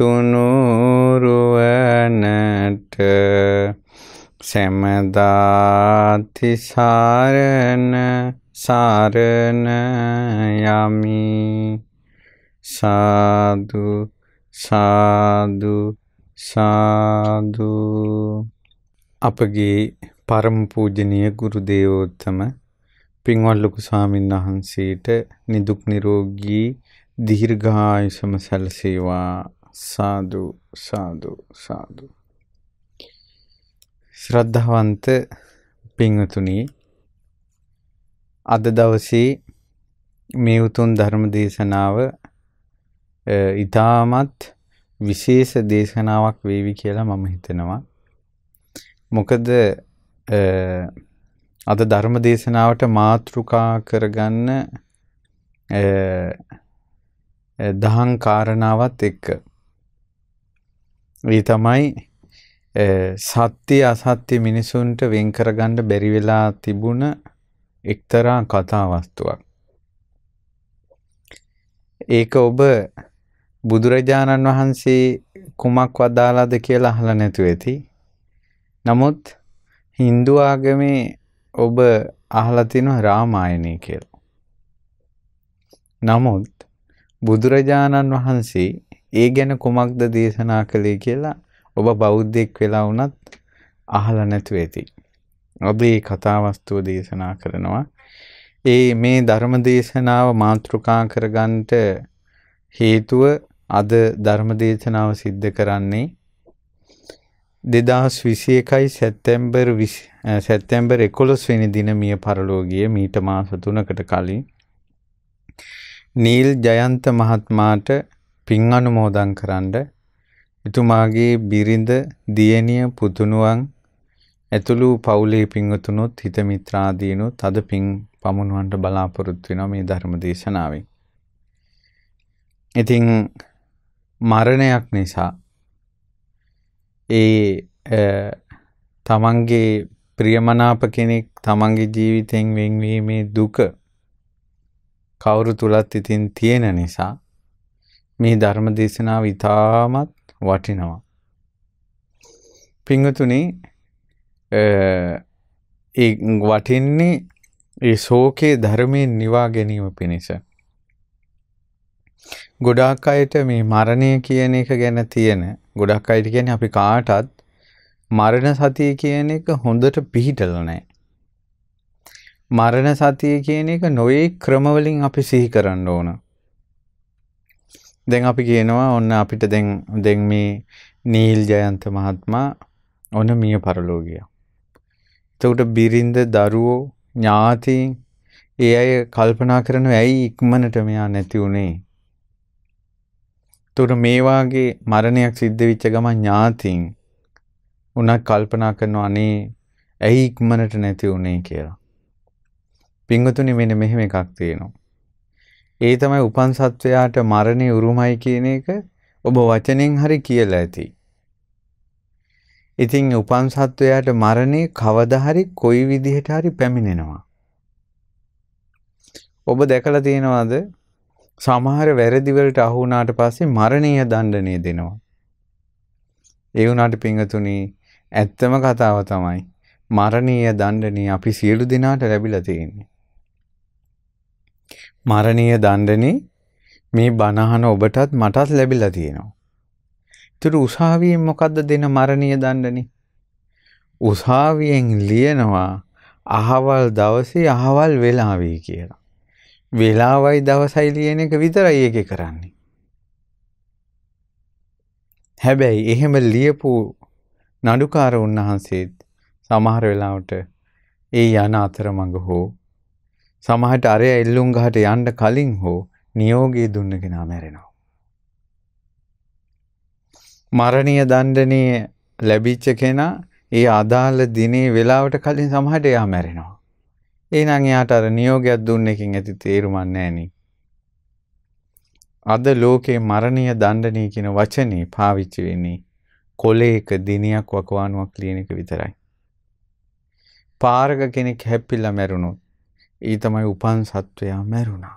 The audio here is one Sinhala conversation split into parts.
තුනුරුවනට සැමදාති සාරණ සාරණ යමි සාදු සාදු සාදු අපගේ පරම පූජනීය ගුරු දේවෝත්තම පින්වත් ලොකු ස්වාමීන් වහන්සේට නිදුක් නිරෝගී දීර්ඝායුෂම සැලසේවා සාදු සාදු සාදු ශ්‍රද්ධාවන්ත පිංවතුනි අද දවසේ මේ උතුම් ධර්ම දේශනාව ඊටමත් විශේෂ දේශනාවක් වේවි කියලා මම හිතනවා මොකද අද ධර්ම දේශනාවට මාතෘකා කරගන්න දහං කාරණාවත් එක්ක ඒ තමයි සත්‍ය අසත්‍ය මිනිසුන්ට වෙන් කරගන්න බැරි වෙලා තිබුණ එක්තරා කතා වස්තුවක්. ඒක ඔබ බුදුරජාණන් වහන්සේ කුමක් වදාලාද කියලා අහලා නැතු ඇති. නමුත් Hindu ආගමේ ඔබ අහලා තිනවා රාමායනේ කියලා. නමුත් බුදුරජාණන් වහන්සේ ඒ ගැන කුමක්ද දේශනා කළේ කියලා ඔබ බෞද්ධෙක් වෙලා වුණත් අහලා නැතුව ඇති. අද මේ කතාවස්තුව දේශනා කරනවා. ඒ මේ ධර්ම දේශනාව මාතෘකා කරගන්නට හේතුව අද ධර්ම දේශනාව සිද්ධ කරන්නේ 2021යි සැප්තැම්බර් සැප්තැම්බර් 11 වෙනි දින මිය පරලෝ ගිය මීට මාස 3කට කලින් නීල් ජයන්ත මහත්මයාට පින් අනුමෝදන් කරන්න එතුමාගේ බිරිඳ දියණිය පුතුණුවන් ඇතුළු පවුලේ පින්වතුනොත් හිත මිත්‍රාදීනොත් අද පින් පමුණුවන්ට බලාපොරොත්තු වෙනවා මේ ධර්ම දේශනාවෙන්. ඉතින් මරණයක් නිසා ඒ තමන්ගේ ප්‍රියමනාප කෙනෙක් තමන්ගේ ජීවිතෙන් වෙන්වීමේ දුක කවුරු තුලත් ඉතින් තියෙන නිසා මේ ධර්ම දේශනාව ඉතාමත් වටිනවා. පිංහතුනි ඒ වටින්නේ ඒ ශෝකයේ ධර්මයෙන් නිවා ගැනීම පිණිස. ගොඩාක් අයට මේ මරණය කියන එක ගැන තියෙන ගොඩක් අයට කියන්නේ අපි කාටත් මරණ සතිය කියන එක හොඳට පිහිටලා නැහැ. මරණ සතිය කියන එක නොයේ ක්‍රමවලින් අපි සිහි කරන්න ඕන. දැන් අපි කියනවා ඔන්න අපිට දැන් දැන් මේ නීල් ජයන්ත මහත්මයා ඔන්න මිය පරලෝ ගියා. එතකොට බිරිඳ දරුවෝ ඥාතීන් ඒ අය කල්පනා කරනවා ඇයි ඉක්මනට මෙයා නැති වුනේ තුර මේවාගේ මරණයක් සිද්ධ විච්ච ගමන් ඥාතින් උනක් කල්පනා කරනවා අනේ ඇයි ඉක්මනට නැති වුනේ කියලා. පින්වතුනි මෙන්න මෙහෙම එකක් තියෙනවා. ඒ තමයි උපන් සත්වයාට මරණය උරුමයි කියන එක ඔබ වචනෙන් හරි කියලා ඇති. ඉතින් උපන් සත්වයාට මරණය කවදා හරි කොයි විදිහට හරි පැමිණෙනවා. ඔබ දැකලා තියෙනවද? සමහර වැරදි වලට අහු වුණාට පස්සේ මරණීය දඬුවම් දෙනවා. ඒ වුණාට පිංගතුණි ඇත්තම කතාව තමයි මරණීය දඬුවම් අපි සියලු දෙනාට ලැබිලා තියෙන්නේ. මරණීය දණ්ඩනේ මේ බණහන ඔබටත් මටත් ලැබිලා තියෙනවා. ඒතර උසාවියෙන් මොකද්ද දෙන මරණීය දණ්ඩනේ? උසාවියෙන් ලියනවා අහවල් දවසේ අහවල් වෙලාවයි කියලා. වෙලාවයි දවසයි ලියන එක විතරයි ඒකේ කරන්නේ. හැබැයි එහෙම ලියපු නඩුකාර උන්වහන්සේත් සමහර වෙලාවට ඒ යන අතරමඟ හෝ සමහට අරය එල්ලුම් ගහට යන්න කලින් හෝ නියෝගී දුන්නගෙනා මැරෙනවා. මරණය දණ්ඩනය ලැබිච්ච කෙනා ඒ අදාළ දිනේ වෙලාවට කලින් සමහට එයා මැරෙනවා. ඒ නං එයාට අර නියෝගයක් දුන්න එකින් ඇති තේරුමන් නෑනි. අද ලෝකේ මරණය දණ්ඩනය කියන වචනේ පාවිච්චි වෙන්නේ කොලේක දිනයක් වකවානුවක් ලියන එක විතරයි. පාරක කෙනෙක් හැප්පිලා මැරුණොත් ඒ තමයි උපන් සත්වයා මැරුණා.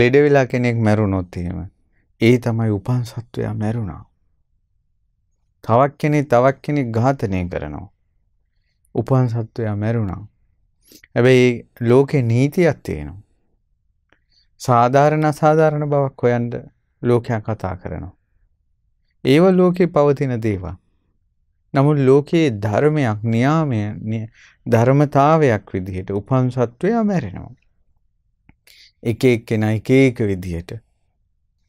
ලෙඩ වෙලා කෙනෙක් මැරුණොත් එහෙම ඒ තමයි උපන් සත්වයා මැරුණා. තවක් කෙනෙක් තවක් කෙනෙක් ඝාතනය කරනවා. උපන් සත්වයා මැරුණා. හැබැයි ලෝකේ නීතියක් තියෙනවා. සාධාරණ අසාධාරණ බවක් හොයන්න ලෝකයා කතා කරනවා. ඒව ලෝකේ පවතින දේවල්. නමුත් ලෝකයේ ධර්මයක් න්‍යාමය ධර්මතාවයක් විදිහට උපන් සත්වයා මැරෙනවා. එක එක්කෙනා එක එක විදිහට.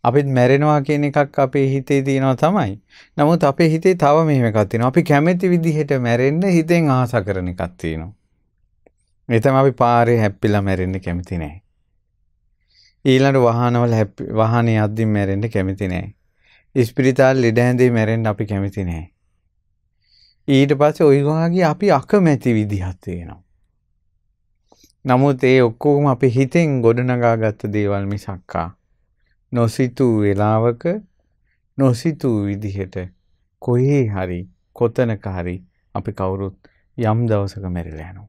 අපිත් මැරෙනවා කියන එකක් අපේ හිතේ තියෙනවා තමයි. නමුත් අපේ හිතේ තව මෙහෙම එකක් තියෙනවා. අපි කැමති විදිහට මැරෙන්න හිතෙන් ආස කරන එකක් තියෙනවා. ඒ තමයි අපි පාරේ හැප්පිලා මැරෙන්න කැමති නැහැ. ඊළඟ වාහනවල හැප්පි වාහනේ යද්දි මැරෙන්න කැමති නැහැ. ඉස්පිරිතාල ලෙඩ හැඳේ මැරෙන්න අපි කැමති නැහැ. ඊට පස්සේ ওই වගේ අපි අකමැති විදිහක් තියෙනවා. නමුත් ඒ ඔක්කොම අපි හිතෙන් ගොඩනගාගත්ත දේවල් මිසක්කා නොසිතූ වෙලාවක නොසිතූ විදිහට කොහේ හරි කොතනක හරි අපි කවුරුත් යම් දවසක මැරිලා යනවා.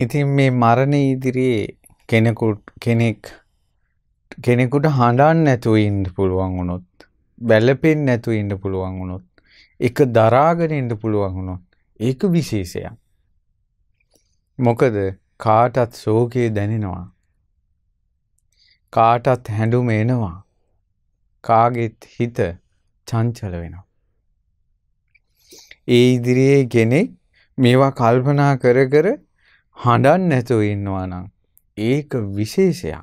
ඉතින් මේ මරණ ඉදිරියේ කෙනෙකුට කෙනෙක් කෙනෙකුට හඬන්න නැතුව ඉන්න පුළුවන් වුණොත්, බැලපෙන්න නැතුව ඉන්න පුළුවන් වුණොත් එක දරාගෙන ඉන්න පුළුවන් වුණොත් ඒක විශේෂයක්. මොකද කාටත් ශෝකයේ දැනෙනවා. කාටත් හැඬුම එනවා. කාගෙත් හිත චංචල වෙනවා. ඒ ඉදිරියේ කෙනෙක් මේවා කල්පනා කර කර හඬන් නැතුව ඉන්නවා නම් ඒක විශේෂයක්.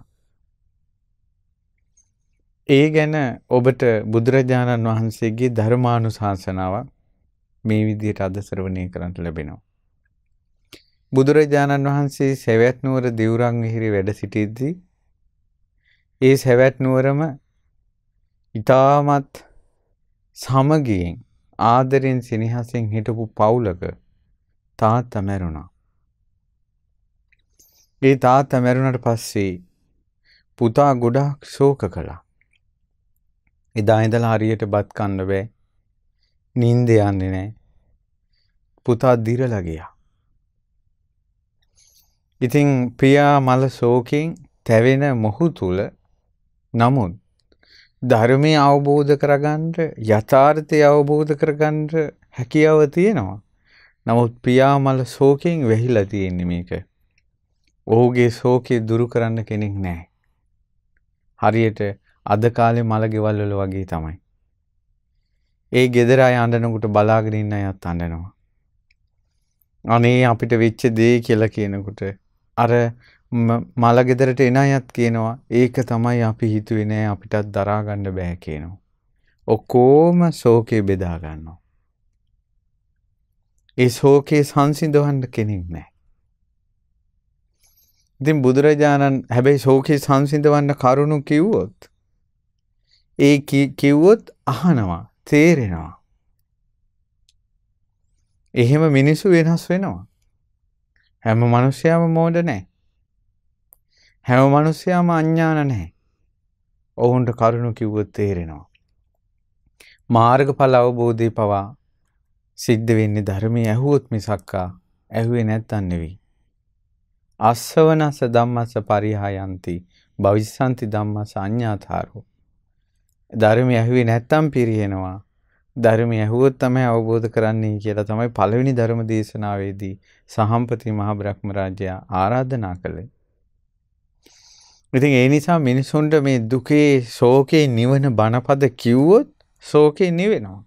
ඒ ගැන ඔබට බුදුරජාණන් වහන්සේගේ ධර්මානු ශාසනාව මේ විදියට අදසරවනය කරන්නට ලැබෙනවා. බුදුරජාණන් වහන්සේ සැවැත් නුවර දිවුරං විහිරි වැඩ සිටිද්දී ඒ සැවැත් නුවරම ඊටමත් සමගියෙන් ආදරෙන් සෙනෙහසෙන් හිටපු පවුලක තාත්තා මැරුණා. ඒ තාත්තා මැරුණට පස්සේ පුතා ගොඩාක් ශෝක කළා. එදා ඉඳලා හරියට බත් කන්න බෑ. නිින්ද යන්නේ නැහැ. පුතා දිරලා ගියා. ඉතින් ප්‍රියා මල ශෝකයෙන් තැවෙන මොහු තුල නමුත් ධර්මය අවබෝධ කරගන්න යථාර්ථය අවබෝධ කරගන්න හැකියාව තියෙනවා. නමුත් ප්‍රියාමල ශෝකයෙන් වෙහිලා තියෙන්නේ මේක. ඔහුගේ ශෝකය දුරු කරන්න කෙනෙක් නැහැ. හරියට අද කාලේ මල ගෙවල් වල වගේ තමයි. ඒ gedara අය අඬනකොට බලාගෙන ඉන්න අයත් අඬනවා. අනේ අපිට වෙච්ච දේ කියලා කියනකොට අර මල ගෙදරට එන අයත් කියනවා ඒක තමයි අපි හිතුවේ නෑ අපිටත් දරා ගන්න බෑ කියනවා. ඔක්කොම ශෝකේ බෙදා ගන්නවා. ඒ ශෝකේ සංසිඳවන්න කෙනෙක් නෑ. ඉතින් බුදුරජාණන් හැබැයි ශෝකේ සංසිඳවන්න කරුණු කිව්වොත් ඒ කිව්වොත් අහනවා තේරෙනවා. එහෙම මිනිස්සු වෙනස් වෙනවා. හැම මිනිස්සයාම මෝඩ නැහැ. හැම මිනිස්සයාම අඥාන නැහැ. ඔවුන්ට කරුණු කිව්වොත් තේරෙනවා. මාර්ගඵල අවබෝධය පවා සිද්ධ වෙන්නේ ධර්මයේ ඇහුවොත් මිසක්කා ඇහුවේ නැත්තන් නෙවෙයි. අස්සවනස ධම්මස පරිහායන්ති භවිස්සන්ති ධම්මස අඤ්ඤාතාරෝ ධර්මය ඇහුවේ නැත්තම් පිරිහෙනවා. ධර්මය ඇහුවොත් තමයි අවබෝධ කරන්නේ කියලා තමයි පළවෙනි ධර්ම දේශනාවේදී සහම්පති මහ බ්‍රහ්මරාජයා ආරාධනා කළේ. ඉතින් ඒ නිසා මිනිසුන්ට මේ දුකේ ශෝකේ නිවන බණපද කිව්වොත් ශෝකේ නිවෙනවා.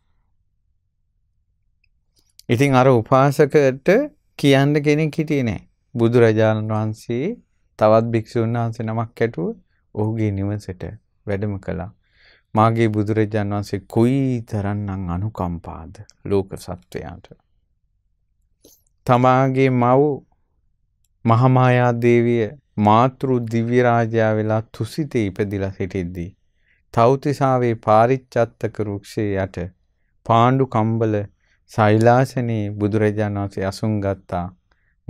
ඉතින් අර උපාසකට කියන්න කෙනෙක් හිටියේ නැහැ. බුදුරජාණන් වහන්සේ තවත් භික්ෂුන් වහන්සේ නමක් ඇටුව ඔහුගේ නිවසට වැඩම කළා. මාගේ බුදුරජාන් වහන්සේ කොයි තරන්නම් අනුකම්පාද ලෝක සත්වයාට. තමාගේ මව් මහමායා දේවිය මාතෘ දිව්‍යරාජයා වෙලා තුසිතේ ඉපදිලා සිටිද්දී. තෞතිසාවේ පාරිච්චත්තක රුක්ෂය යට පාණ්ඩු කම්බල සෛලාසනයේ බුදුරජාණන් වහන්සේ අසුන් ගත්තා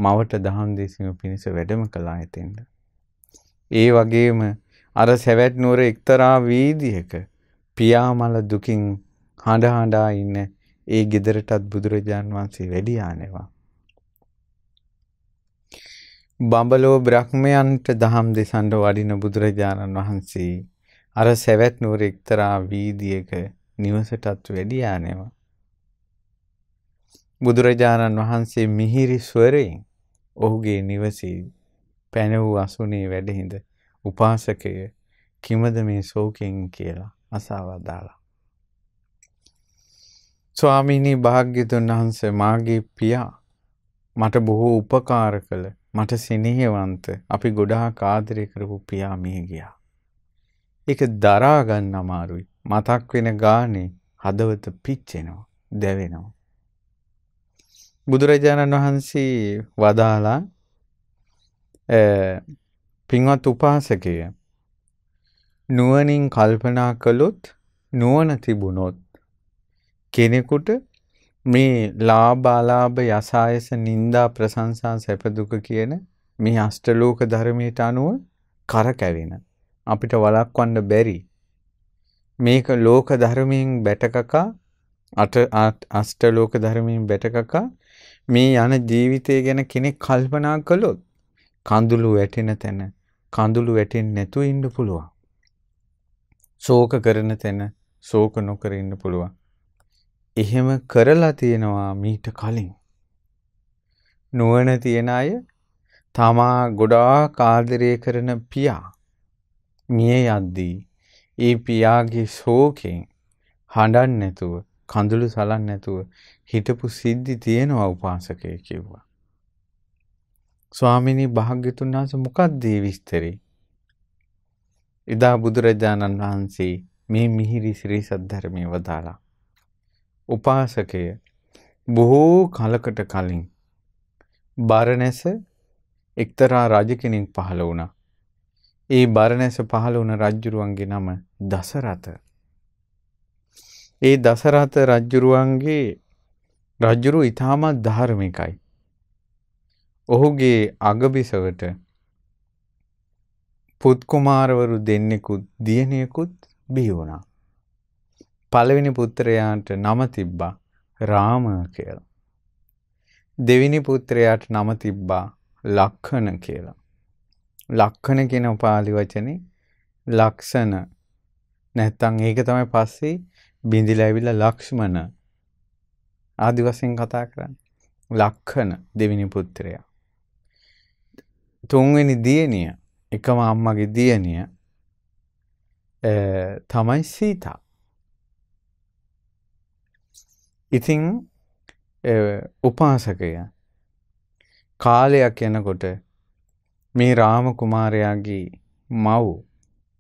මවට දහම් දෙසීම පිණිස වැඩම කළා එතෙන්ට. ඒ වගේම අර සැවැත් නුවර එක්තරා වීදියක පියාමල දුකින් හඬ හඬා ඉන්න ඒ ගෙදරටත් බුදුරජාන් වහන්සේ වැඩියානවා. බඹලෝ බ්‍රහ්මයන්ට දහම් දෙසන්ඩ වඩින බුදුරජාණන් වහන්සේ අර සැවැත් නුවර එක්තරා වීදියක නිවසටත් වැඩියානවා. බුදුරජාණන් වහන්සේ මිහිරි ස්වරයෙන් ඔහුගේ නිවසේ පැන වූ අසුනේ වැඩහිඳ උපාසකය කිමද මේ ශෝකෙන් කියලා. අසාවදාලා. ස්වාමිණී භාග්‍යතුන් වහන්සේ මාගේ පියා මට බොහෝ උපකාර කළ මට සිනහවන්ත අපි ගොඩාක් ආදරය කරපු පියා මිය ගියා. ඒක දරා ගන්න අමාරුයි. මතක් වෙන ගානේ හදවත පිච්චෙනවා, දැවෙනවා. බුදුරජාණන් වහන්සේ වදාලා පින්වත් උපාසකය නුවණින් කල්පනා කළොත් නුවණ තිබුණොත් කෙනෙකුට මේ ලාභ අලාභ යසායස නිന്ദා ප්‍රශංසා සැප දුක කියන මේ අෂ්ටලෝක ධර්මයට අනුව කරකැවෙන අපිට වළක්වන්න බැරි මේක ලෝක ධර්මයෙන් බැටකකා අට අෂ්ටලෝක ධර්මයෙන් බැටකකා මේ යන ජීවිතය ගැන කෙනෙක් කල්පනා කළොත් කඳුළු වැටෙන තැන කඳුළු වැටෙන්නේ නැතුව ඉන්න පුළුවන් ශෝක කරන තැන ශෝක නොකර ඉන්න පුළුවන්. එහෙම කරලා තියෙනවා මීට කලින්. නුවණ තියෙන අය තමා ගොඩාක් ආදරය කරන පියා මිය යද්දී ඒ පියාගේ ශෝකෙන් හඬන්නේ නැතුව කඳුළු සලන්නේ නැතුව හිටපු සිද්ධි තියෙනවා උපාසකය කිව්වා. ස්වාමිනී භාග්‍යතුන් වහන්සේ මොකක්ද මේ විස්තරේ? එදා බුදුරජාණන් වහන්සේ මේ මිහිරි ශ්‍රී සද්ධර්මය වදාලා. උපාසකය බොහෝ කලකට කලින් බරණැස එක්තරා රජ කෙනෙක් පහළ වුණා. ඒ බරණැස පහළ වුණ රජ්ජුරුවන්ගේ නම දසරථ. ඒ දසරථ රජ්ජුරුවන්ගේ රජ්ජුරු ඉතාමත් ධාර්මිකයි. ඔහුගේ අගබිසවට පුත්කුමාරවරු දෙන්නෙකුත් දියණියකුත් බිහි වුණා. පළවෙනි පුත්‍රයාට නම තිබ්බා රාම කියලා. දෙවෙනි පුත්‍රයාට නම තිබ්බා ලක්ෂණ කියලා. ලක්ෂණ කියන පාලි වචනේ ලක්ෂණ නැත්තම් ඒක තමයි පස්සේ බිඳිලා ඇවිල්ලා ලක්ෂ්මණ ආදි වශයෙන් කතා කරන්නේ. ලක්ෂණ දෙවෙනි පුත්‍රයා. තුන්වෙනි දියණිය එකම අම්මගේ දියණිය තමයි සීතා. ඉතින් උපාසකය කාලයක් යනකොට මේ රාම කුමාරයාගේ මව්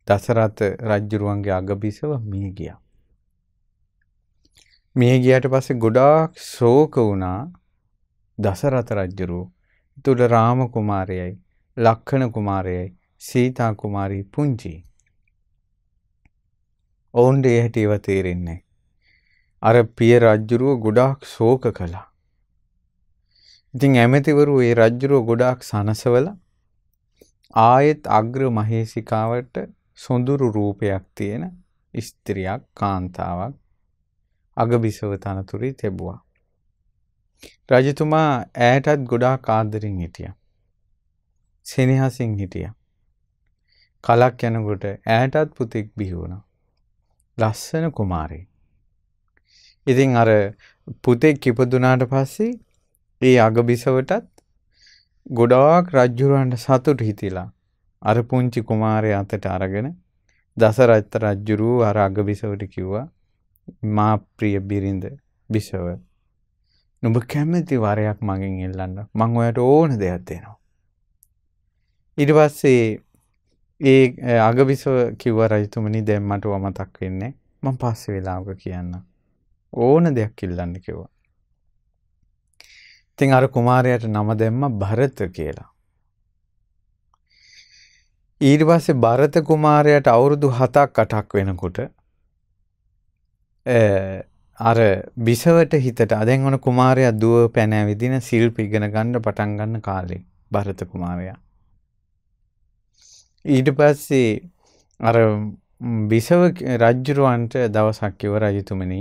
දසරත රජ්ජුරුවන්ගේ අගබිසව මිය ගියා. මිය ගියාට පස්සේ ගොඩාක් ශෝක වුණා දසරත රජ්ජුරුව. ඒතුළ රාම කුමාරයයි ලක්ෂණ කුමාරයයි සීතා කුමාරී පුංචි. ඔවුන්ට ඒ හැටිව තේරෙන්නේ. අර පිය රජ්ජුරුව ගොඩාක් ශෝක කළා. ඉතින් ඇමතිවරු ඒ රජ්ජුරුව ගොඩාක් සනසවල ආයෙත් අග්‍ර මහේසිකාවට සොඳුරු රූපයක් තියෙන ස්ත්‍රියක් කාන්තාවක් අගබිසව තනතුරේ තිබුවා. රජතුමා ඈටත් ගොඩාක් ආදරෙන් හිටියා. සෙනෙහසින් හිටියා. කලක් යනකොට ඇයටත් පුතෙක් බිහිවුණා. ලස්සන කුමාරේ. ඉතින් අර පුතෙක් ඉපදුනාට පස්සේ ඒ අගබිසවටත් ගොඩාක් රජ්ජුරුවන්ට සතුට හිතිලා අර පුංචි කුමාරයා අතට අරගෙන දසරත් රජ්ජුරුව අර අගබිසවට කිව්වා මා ප්‍රිය බිරිඳ බිසව නුඹ කැමති වරයක් මගෙන් ඉල්ලන්න මං ඔයාට ඕන දෙයක් දෙනවා ඊට පස්සේ ඒ අගබිසෝ කිව්ව රජතුමනි දැන් මට වමතක් වෙන්නේ මම පස්සේ වෙලාවක කියන්න. ඕන දෙයක් ඉල්ලන්න කිව්වා. ඉතින් අර කුමාරයාට නම දැම්මා භරත කියලා. ඊට පස්සේ භරත කුමාරයාට අවුරුදු 7ක් 8ක් වෙනකොට අර බිසවට හිතට දැන් ඔන කුමාරයා දුව පැන ඇවිදින ශිල්ප ඉගෙන ගන්න පටන් ගන්න කාලේ භරත කුමාරයා ඊට පස්සේ අර බිසව රජ්ජුරුවන්ට දවසක් කිව රජතුමනි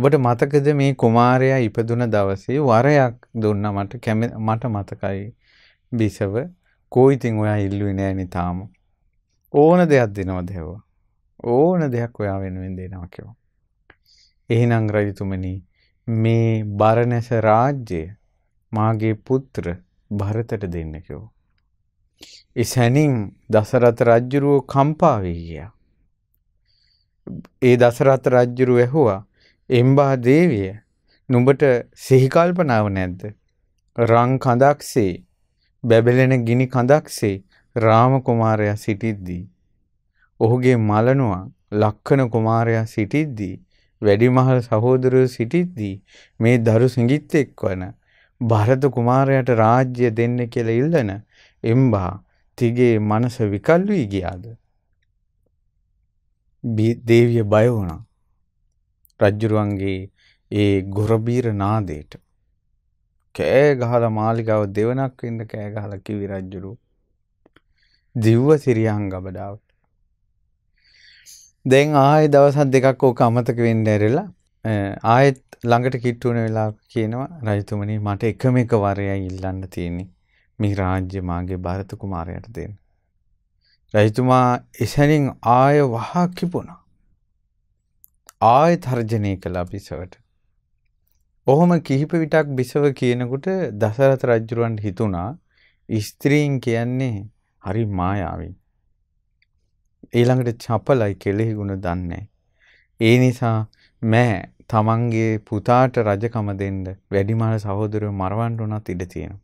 ඔබට මතකද මේ කුමාරයා ඉපදුන දවසේ වරයක් දුන්නා මට කැම මට මතකයි බිසව කෝයිතින් ඔයා ඉල්ලුවේ නෑනේ තාම ඕන දෙයක් දෙනවා දෙවවා ඕන දෙයක් ඔයා වෙනුවෙන් දෙනවා කිව්වා එහෙනම් රජතුමනි මේ බරණැස රාජ්‍යය මාගේ පුත්‍ර භරතට දෙන්න කිව්වා ඒ සැනින් දසරත රජ්ජුරුව කම්පා වී ගියා. ඒ දසරත රජ්ජුරුව ඇහුවා එම්බා දේවිය නුඹට සිහි කල්පනාව නැද්ද? රං කඳක්සේ බැබලෙන ගිනි කඳක්සේ රාම කුමාරයා සිටිද්දී ඔහුගේ මලනවා ලක්කන කුමාරයා සිටිද්දී වැඩිමහල් සහෝදරයෝ සිටිද්දී මේ දරු සිඟිත් එක්වන භරත කුමාරයාට රාජ්‍ය දෙන්න කියලා ඉල්ලන එම්බා තිගේ මනස විකල් වී ගියාද. දේවිය බයවුණා රජ්ජුරුවන්ගේ ඒ ගොරබීර නාදේට. කෑ ගහල මාලිකාව දෙවනක් වෙන්න කෑ ගහල කිවි රජ්ජුරු. දිව්ව සිරියහන් ගබඩාවට. දැන් ආයෙ දවස් දෙකක් ඕක අමතක වෙන්න ඇරලා ආයෙත් ළඟට කිට්ටු වෙන වෙලාවක කියනවා රජතුමනි මට එකම එක වරයයි ඉල්ලන්න තියෙන්නේ. මේ රාජ්‍ය මාගේ භාරත කුමාරයට දෙන්න. රජතුමා එසැනින් ආය වහා කිපුණා. ආය තර්ජනය කළා බිසවට. ඔහොම කිහිප විටක් බිසව කියනකොට දසරත රජ්ජුරුවන්ට හිතුණා ස්ත්‍රීන් කියන්නේ හරි මායාවින්. ඊළඟට චපලයි කෙලෙහි ගුණ දන්නේ. ඒ නිසා මෑ තමන්ගේ පුතාට රජකම දෙන්න වැඩිමහල් සහෝදරයෝ මරවන්න උනත් ඉඩ තියෙනවා.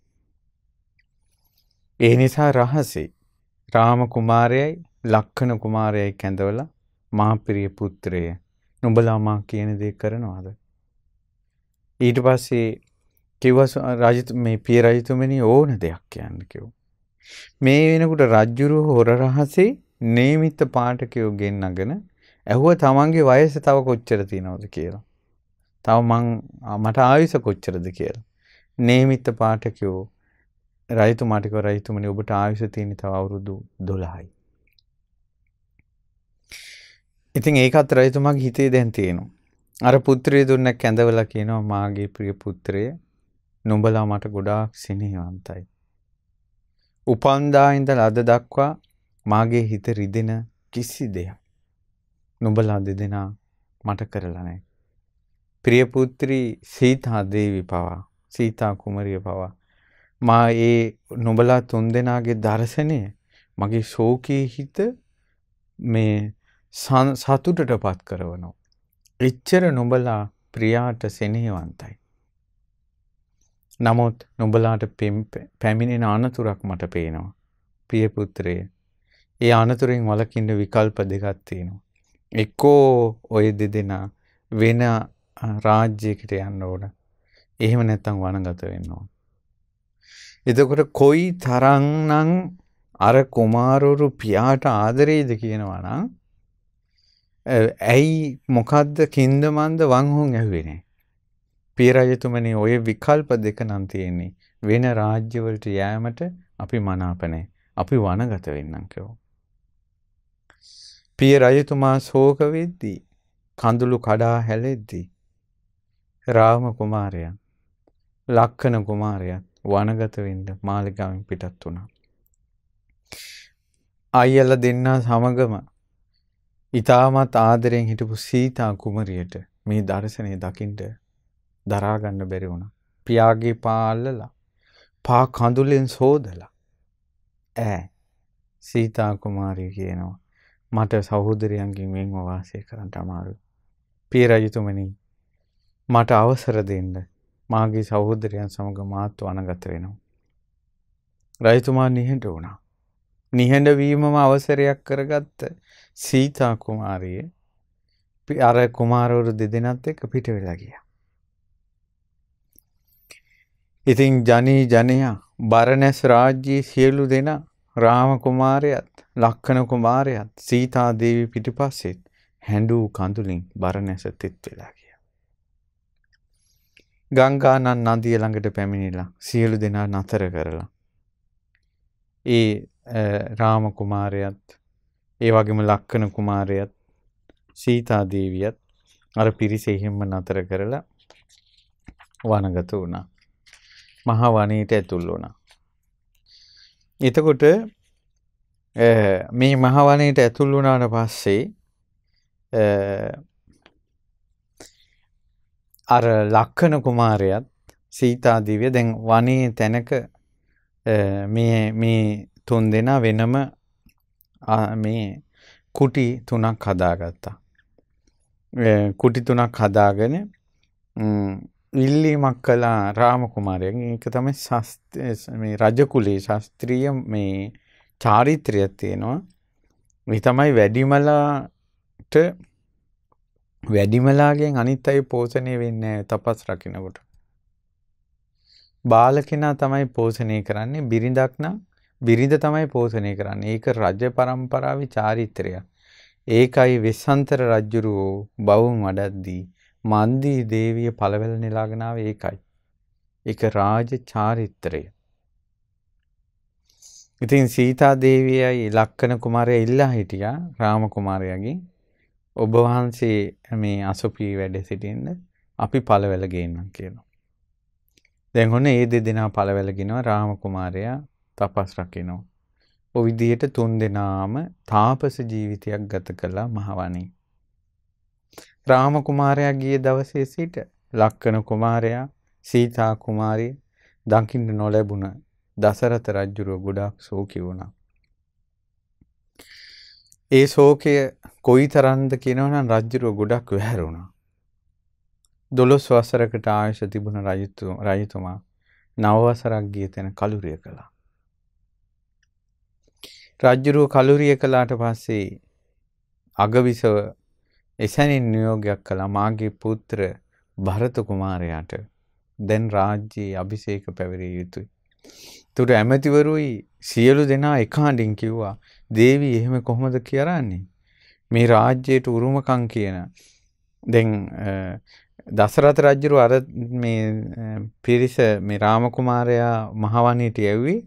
ඒ නිසා රහසේ රාම කුමාරයයි ලක්ෂණ කුමාරයයි කැඳවලා මහපිරිය පුත්‍රය නුඹලා මා කියන දේ කරනවාද ඊට පස්සේ කිව්වස රජතු මේ පිය රජතුමනි ඕන දෙයක් කියන්න කිව්වා මේ වෙනකොට රජ්ජුරුව හොර රහසේ නේමිත පාඨකයෝ ගෙන්නගෙන ඇහුව තමන්ගේ වයස තව කොච්චර තියෙනවද කියලා තව මං මට ආයුෂ කොච්චරද කියලා නේමිත පාඨකයෝ රජතුමාට කිව්වා රජතුමනි ඔබට ආයුෂ තියෙන තව අවුරුදු 12යි. ඉතින් ඒකත් රජතුමාගේ හිතේ දැන් තියෙනවා. අර පුත්‍රය දුන්න කැඳවලා කියනවා මාගේ ප්‍රිය පුත්‍රය නුඹලා මට ගොඩාක් සිනහවන්තයි. උපන්දා ඉඳලා අද දක්වා මාගේ හිත රිදෙන කිසි දෙයක් නුඹලා දෙදෙනා මට කරලා නැහැ. ප්‍රිය පුත්‍රී සීතා දේවි පවා සීතා කුමරිය පවා මා ඒ නොබලා තුන් දෙනාගේ දර්ශනය මගේ ශෝකයේ හිත මේ සතුටට පත් කරවනවා. එච්චර නොබලා ප්‍රියාට සෙනෙහවන්තයි. නමුත් නොබලාට පැමිණෙන අනතුරක් මට පේනවා. පියපුත්‍රයේ ඒ අනතුරින් වලකින්න විකල්ප දෙකක් තියෙනවා. එක්කෝ ඔය දෙදෙනා වෙන රාජ්‍යයකට යන්න ඕන. එහෙම නැත්නම් වනගත වෙන්න ඕන. එතකොට කොයි තරංනං අර කුමාරුරු පියාට ආදරේද කියනවනම් ඇයි මොකක්ද කින්ද මන්ද වංහුන් ඇහුවෙනේ. පියරජතුමනේ ඔය විකල්ප දෙක නම් තියෙන්නේ. වෙන රාජ්‍යවලට යෑමට අපි මනාපනේ. අපි වනගත වෙන්නම් කියෝ. පිය රජතුමා ශෝක වෙද්දී කඳුළු කඩා හැලෙද්දී රාම කුමාරයා ලක්කන කුමාරයා වනගතවෙන්ට මාලිකාවෙන් පිටත් වුණා. අයියල දෙන්නා සමගම ඉතාමත් ආදරයෙන් හිටපු සීතා කුමරියට මේ දර්ශනය දකිින්ට දරාගන්න බැරි වුණ. පියාගේ පාල්ලලා පා කඳුලෙන් සෝදලා ඇ සීතා කුමාරය කියනවා මට සහෝදරයන්ගින් වෙන් වාසය කරන්න අමාරු. පිය රජතුමනී මට අවසර දෙන්න මාගේ සහෝදරයන් සමග මාත් වනගත වෙනවා. රජතුමා නිහඬ වුණා. නිහඬ වීමම අවසරයක් කරගත්ත සීතා කුමාරිය අර කුමාරවරු දෙදෙනත් එක්ක පිට වෙලා ගියා. ඉතින් ජනී ජනයා බරණැස් රාජ්‍යයේ සියලු දෙනා රාම කුමාරයත් ලක්කන කුමාරයත් සීතා දේවී පිටිපස්සෙත් හැඬූ කඳුලින් බරණැස තෙත් වෙලා ගංගානන් නදිය ළඟට පැමිණිලා සියලු දෙනා නතර කරලා. ඒ රාම කුමාරයත් ඒ වගේම ලක්කන කුමාරයත් සීතා දේවියත් අර පිරිස එහෙම්ම නතර කරලා වනගත වුණා. මහා වනයේට ඇතුල් වුණා. එතකොට මේ මහා වනයේට ඇතුල් වුණාට පස්සේ අර ලක්කන කුමාරයත් සීතාදිව්‍ය දැන් වනේ තැනක මේ තුන් දෙනා වෙනම මේ කුටි තුනක් හදාගත්තා. කුටි තුනක් හදාගෙන ඉල්ලීමක් කලා රාම කුමාරයෙන් ඒක තමයි රජකුලේ ශස්ත්‍රීය මේ චාරිත්‍රයක් තියෙනවා. මේ තමයි වැඩිමලාට වැඩිමලාගෙන් අනිත් අය පෝෂණය වෙන්න තපස් රකිනකොට. බාල කෙනා තමයි පෝෂණය කරන්නේ බිරිඳක් නම් බිරිඳ තමයි පෝෂණය කරන්නේ. ඒක රජ පරම්පරාවේ චාරිත්‍රය. ඒකයි වෙස්සන්තර රජුරෝ බවුන් වඩද්දී මන්දී දේවිය පළවැල නෙලාගෙන ආවේ ඒකයි. ඒක රාජ චාරිත්‍රය. ඉතින් සීතා දේවියයි ලක්කන කුමාරයා ඉල්ලා හිටියා රාම කුමාරයාගෙන් ඔබ වහන්සේ මේ අසොපී වැඩ සිටින්න අපි පළවැල ගේන්නම් කියනවා. දැන් හොන්න ඒ දෙදෙනා පළවැල ගෙනවා රාම කුමාරයා තපස් රකිනවා. ඔය විදිහට තුන් දෙනාම තාපස ජීවිතයක් ගත කළා මහවණේ. රාම කුමාරයා ගිය දවසේ සිට ලක්කන කුමාරයා සීතා කුමාරිය දකින්න නොලැබුණ දසරත රජුරුව ගොඩාක් සෝකි වුණා. ඒ ශෝකය කොයි තරන්ද කියනවනම් රජ්ජුරුව ගොඩක් වැහැරුණා. දොළොස් වසරකට ආයුෂ තිබුණ රජතුමා නවවසරක් ගිය තැන කලුරිය කළා. රජ්ජුරුව කලුරිය කළාට පස්සේ අගවිසව එසැනින් නියෝගයක් කළා මාගේ පුත්‍ර භරත කුමාරයාට දැන් රාජ්‍යයේ අභිෂේක පැවරිය යුතුයි. තුර ඇමතිවරුයි සියලු දෙනා එකහඬින් කිව්වා දේවී එහෙම කොහොමද කියරන්නේ? මේ රාජ්‍යයට උරුමකම් කියන. දැන් දසරත රජුරු අර මේ පිරිස මේ රාම කුමාරයා මහවණීට යැව්වේ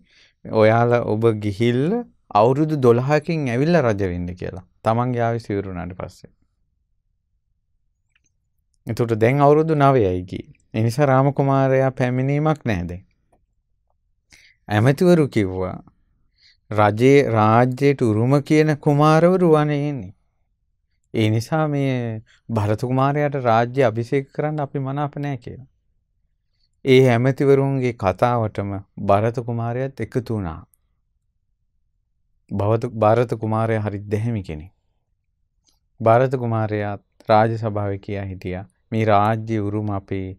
ඔයාලා ඔබ ගිහිල්ල අවුරුදු 12කින් ඇවිල්ලා රජ වෙන්න කියලා. Taman යාවි සිවුරුනාට පස්සේ. එතකොට දැන් අවුරුදු 9යි කි. ඒ නිසා රාම කුමාරයා පැමිණීමක් නැහැ දැන්. ඇමතිවරු කිව්වා රජයේ රාජ්‍යයට උරුම කියන කුමාරවරු වනේ එන්නේ. ඒ නිසා මේ භරත කුමාරයාට රාජ්‍ය අභිෂේක කරන්න අපි මනාප නැහැ කියලා. ඒ හැමතිවරුන්ගේ කතාවටම භරත කුමාරයාත් එකතු වුණා. භවත භරත කුමාරයා හරි දෙහිමි කෙනෙක්. භරත කුමාරයාත් රාජසභාවේ කියා හිටියා. මේ රාජ්‍ය උරුම අපේ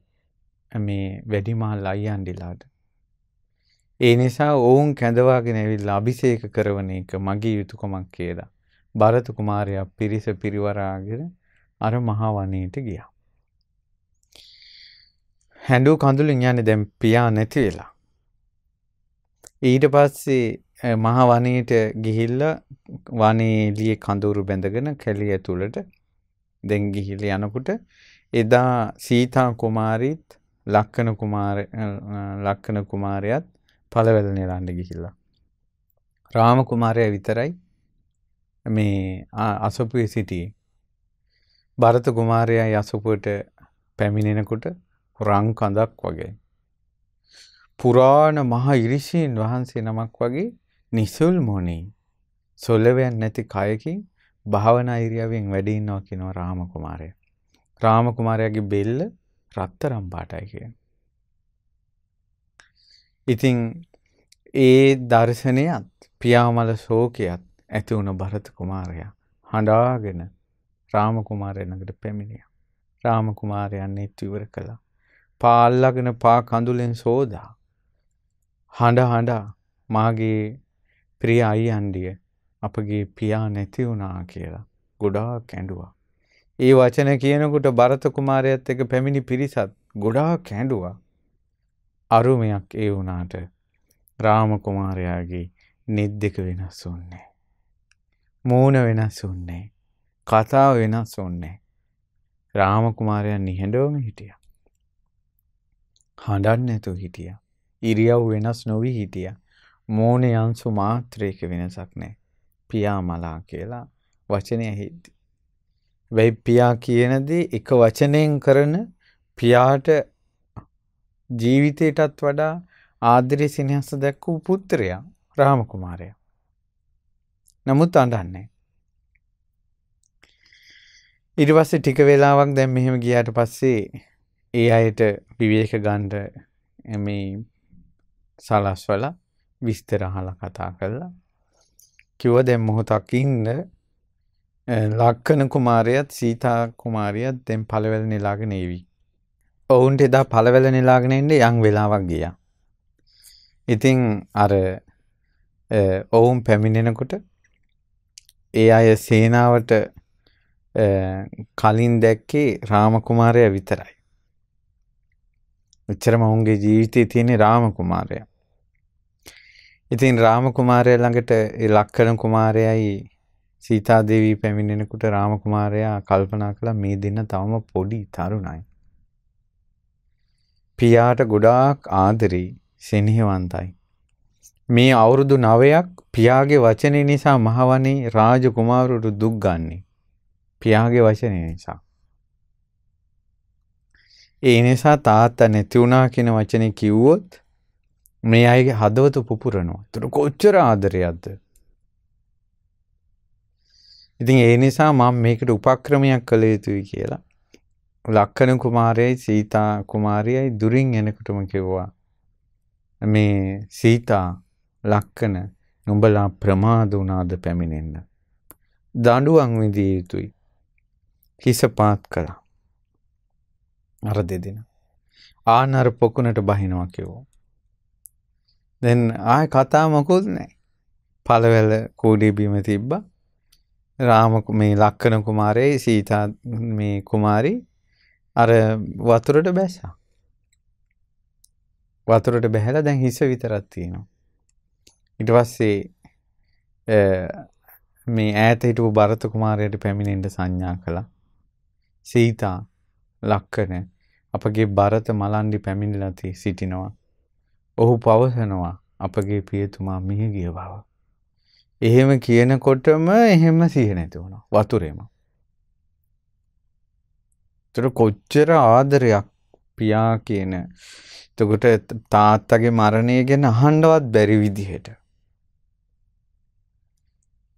මේ වැඩිමහල් අයියන් දිලාට. ඒ නිසා ඔවුන් කැඳවාගෙන ඇවිල්ලා අභිෂේක කරවන එක මගේ යුතුයකමක් කියලා. භරත කුමාරයා පිරිස පිරිවරාගෙන අර මහා වනයේට ගියා. හැඬු කඳුලින් යන්නේ දැන් පියා නැති වෙලා. ඊට පස්සේ මහා වනයේට ගිහිල්ලා වනයේ එළියේ කඳවුරු බැඳගෙන කැළිය ඇතුළට දැන් ගිහිල්ලා යනකොට එදා සීතා කුමාරීත් ලක්කන කුමාර ලක්කන කුමාරයාත් පළවැල නිරන්න ගිහිල්ලා. රාම කුමාරය විතරයි මේ අසපුය සිටියේ. භරත කුමාරයයි අසපුවට පැමිණෙනකුට රං කඳක් වගේ. පුරාණ මහා ඉරිෂීන් වහන්සේ නමක් වගේ නිසුල් මොනී සොල්ලවයන් නැති කයකින් භාවනා ඉරියවෙන් වැඩි ඉන්නවා කියනවා රාම කුමාරයා. රාම කුමාරයාගේ බෙල්ල රත්තරම් පාටයි කියන්නේ. ඉතිං ඒ දර්ශනයත් පියාමල සෝකයත් ඇති වුණ භරත කුමාරයා හඬාගෙන රාමකුමාරයනකට පැමිණිය. රාමකුමාරයන් එත්තිවර කළා. පාල්ලගෙන පා කඳුලෙන් සෝදා. හඬ හඬා මාගේ ප්‍රිය අයි අන්ඩිය අපගේ පියා නැති වුණා කියලා ගොඩා කැඩුවා. ඒ වචන කියනකුට භරත කුමාරයත් එක පැමිණි පිරිසත් ගොඩා කැඩුවා අරුමයක් ඒ වුණාට රාමකුමාරයාගේ නිද්දක වෙනස් වන්නේ. මූුණ වෙනස් වන්නේ. කතාව වෙනස් වන්නේ. රාමකුමාරයා නිහඬවම හිටිය. හඬන්න ඇතු හිටිය. ඉරියව් වෙනස් නොවී හිටිය. මූුණ යන්සු මාත්‍රයක වෙනසක් නෑ. පියා මලා කියලා වචනය හිද්දි. වැයි පියා කියනදී එක වචනයෙන් කරන පියාට ජීවිතයටත් වඩා ආදරය සිනහස දැක්ක වූ පුත්‍රයා රාම කුමාරය. නමුත් අඳන්නේ. ඉරිවස්සේ ටික වෙලාවක් දැන් මෙහෙම ගියාට පස්සේ ඒ අයට විවේක ගණ්ඩ මේ සලස්වල විස්තරහල කතා කරලා කිව දැම් මොහොතක් ඉන්න ලක්කන කුමාරයත් සීතා කුමාරයත් දැන් පළවැල නිලාගෙන ඒවී ඔවුන්ට එදා පළවැල නිලාගෙනෙන්ට යං වෙලාවක් ගිය. ඉතිං අර ඔවුන් පැමිණෙනකොට ඒ අය සේනාවට කලින් දැක්කේ රාමකුමාරය විතරයි. විච්චරම ඔවුන්ගේ ජීවිතය තියෙනෙ රාමකුමාරය. ඉතින් රාමකුමාරය ළඟට ලක්කරන කුමාරයයි සීතාදේවී පැමිණෙනකුට රාමකුමාරයා කල්පනා කළ මේ දෙන්න තවම පොඩි තරුණයි. පියාට ගොඩාක් ආදරෙයි සෙනෙහවන්තයි. මේ අවුරුදු නවයක් පියාගේ වචනය නිසා මහවනේ රාජකුමාරුරු දුක් ගන්නේ. පියාගේ වචනය නිසා. ඒ නිසා තාත්තා නැති වුණා කියන වචනේ කිව්වොත් මේ අයගේ හදවත පුපුරනවා. ඒතර කොච්චර ආදරයක්ද? ඉතින් ඒ නිසා මම මේකට උපක්‍රමයක් කළ යුතුයි කියලා ලක්කන කුමාරයයි සීතා කුමාරියයි දුරින් එනකොටම කිව්වා. මේ සීතා ලක්කන නුඹලා ප්‍රමාද වුණාද පැමිණෙන්න. දඬුවම් විඳිය යුතුයි. හිස පාත් කළා. අර දෙදෙනා. ආන අර පොකුණට බහිනවා කිව්වා. දැන් ආය කතා මොකුත් නැහැ. පළවැල කූඩේ බිම තිබ්බා. රාම මේ ලක්කන කුමාරයයි සීතා මේ කුමාරී අර වතුරට බැසා. වතුරට බැහැලා දැන් හිස විතරක් තියෙනවා. ඊට පස්සේ මේ ඈත හිටපු භරත කුමාරයාට පැමිණෙන්න සංඥා කළා. සීතා ලක්කන අපගේ භරත මලන්ඩි පැමිණිලා සිටිනවා. ඔහු පවසනවා අපගේ පියතුමා මිය ගිය බව. එහෙම කියනකොටම එහෙම සිහිය නැති වුණා. වතුරේම. තොට කොච්චර ආදරයක් පියා කියන තකොට තාත්තගේ මරණය ගැන අහන්ඩවත් බැරි විදිහට.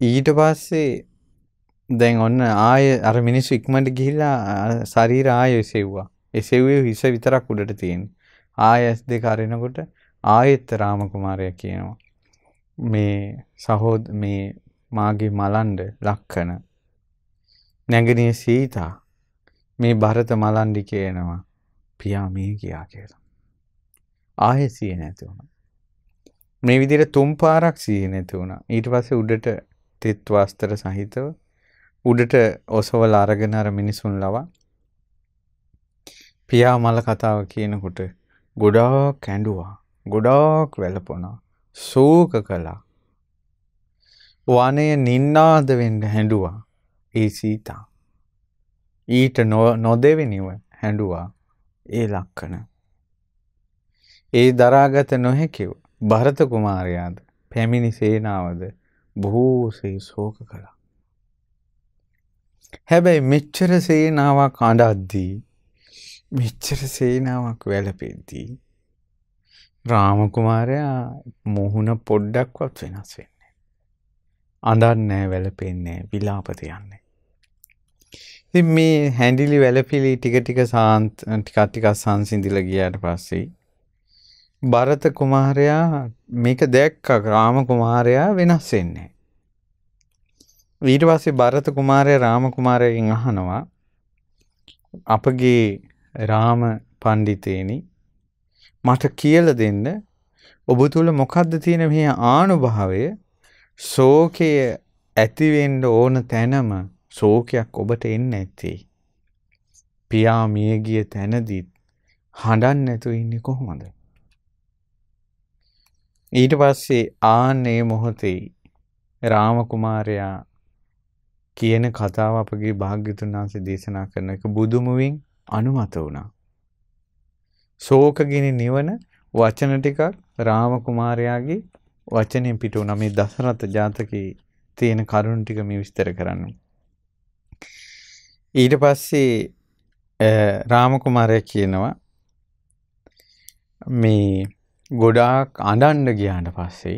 ඊට පස්සේ දැන් ඔන්න ආය අර මිනිස්සු ඉක්මට ගිහිලා සරීර ආය එසෙව්වා එසෙව්වේ හිස විතරක් උඩට තියෙන ආයස් දෙක අරෙනකොට ආයෙත් රාමකුමාරය කියනවා මේ සහෝද මේ මාගේ මලන්ඩ ලක්කන නැගනිය සීතා මේ භරත මලන්ඩි කියනවා පියා මේ කියා කියලා. ආයෙ සිය නැති වුණා. මේ විදිහට තුන් පාරක් සිය නැති වුණා. ඊට පස්සේ උඩට තෙත් වස්ත්‍ර සහිතව උඩට ඔසවලා අරගෙන අර මිනිසුන් ලවා පියා මල කතාව කියනකොට ගොඩාක් කැඬුවා. ගොඩාක් වැළපුණා. ශෝක කළා. වනයේ නින්නාද වෙන්න හැඬුවා. ඒ සීතා ඊට නොදෙවෙනිව හැඬුවා ඒ ලක්කන. ඒ දරාගත නොහැකිව භරත කුමාරයාද පැමිණි සේනාවද බොහෝසේ ශෝක කළා. හැබැයි මෙච්චර සේනාවක් අඬද්දී මෙච්චර සේනාවක් වැළපෙද්දී රාමකුමාරයා මුහුණ පොඩ්ඩක්වත් වෙනස් වෙන්නේ. අඳන්නේ වැළපෙන්නේ විලාප තියන්නේ. ඉතින් මේ හැඳිලි වැලපිලි ටික ටික සාන්ත ටිකක් ටිකක් සංසිඳිලා ගියාට පස්සේ භරත කුමාරයා මේක දැක්කා රාම කුමාරයා වෙනස් වෙන්නේ. ඊට පස්සේ භරත කුමාරයා රාම කුමාරයාගෙන් අහනවා අපගේ රාම පඬිතේනි මට කියලා දෙන්න ඔබ තුල මොකද්ද තියෙන මේ ආනුභාවය ශෝකයේ ඇතිවෙන්න ඕන තැනම ශෝකයක් ඔබට එන්න ඇත්තේ. පියා මිය ගිය තැනදිත් හඬන්න නැතුව ඉන්නේ කොහොමද? ඊට පස්සේ ආන්නේ මොහොතේ රාම කුමාරයා කියන කතාව අපගේ භාග්‍යතුන් වහන්සේ දේශනා කරන එක බුදුමුවින් අනුමත වුණා. ශෝකගිනි නිවන වචන ටිකක් රාම කුමාරයාගේ වචනෙන් පිට වුණා මේ දසරත ජාතකයේ තියෙන කරුණු ටික මේ විස්තර කරන්නේ. ඊට පස්සේ රාමකුමාරය කියනවා මේ ගොඩාක් අඩන්ඩ ගියාට පස්සේ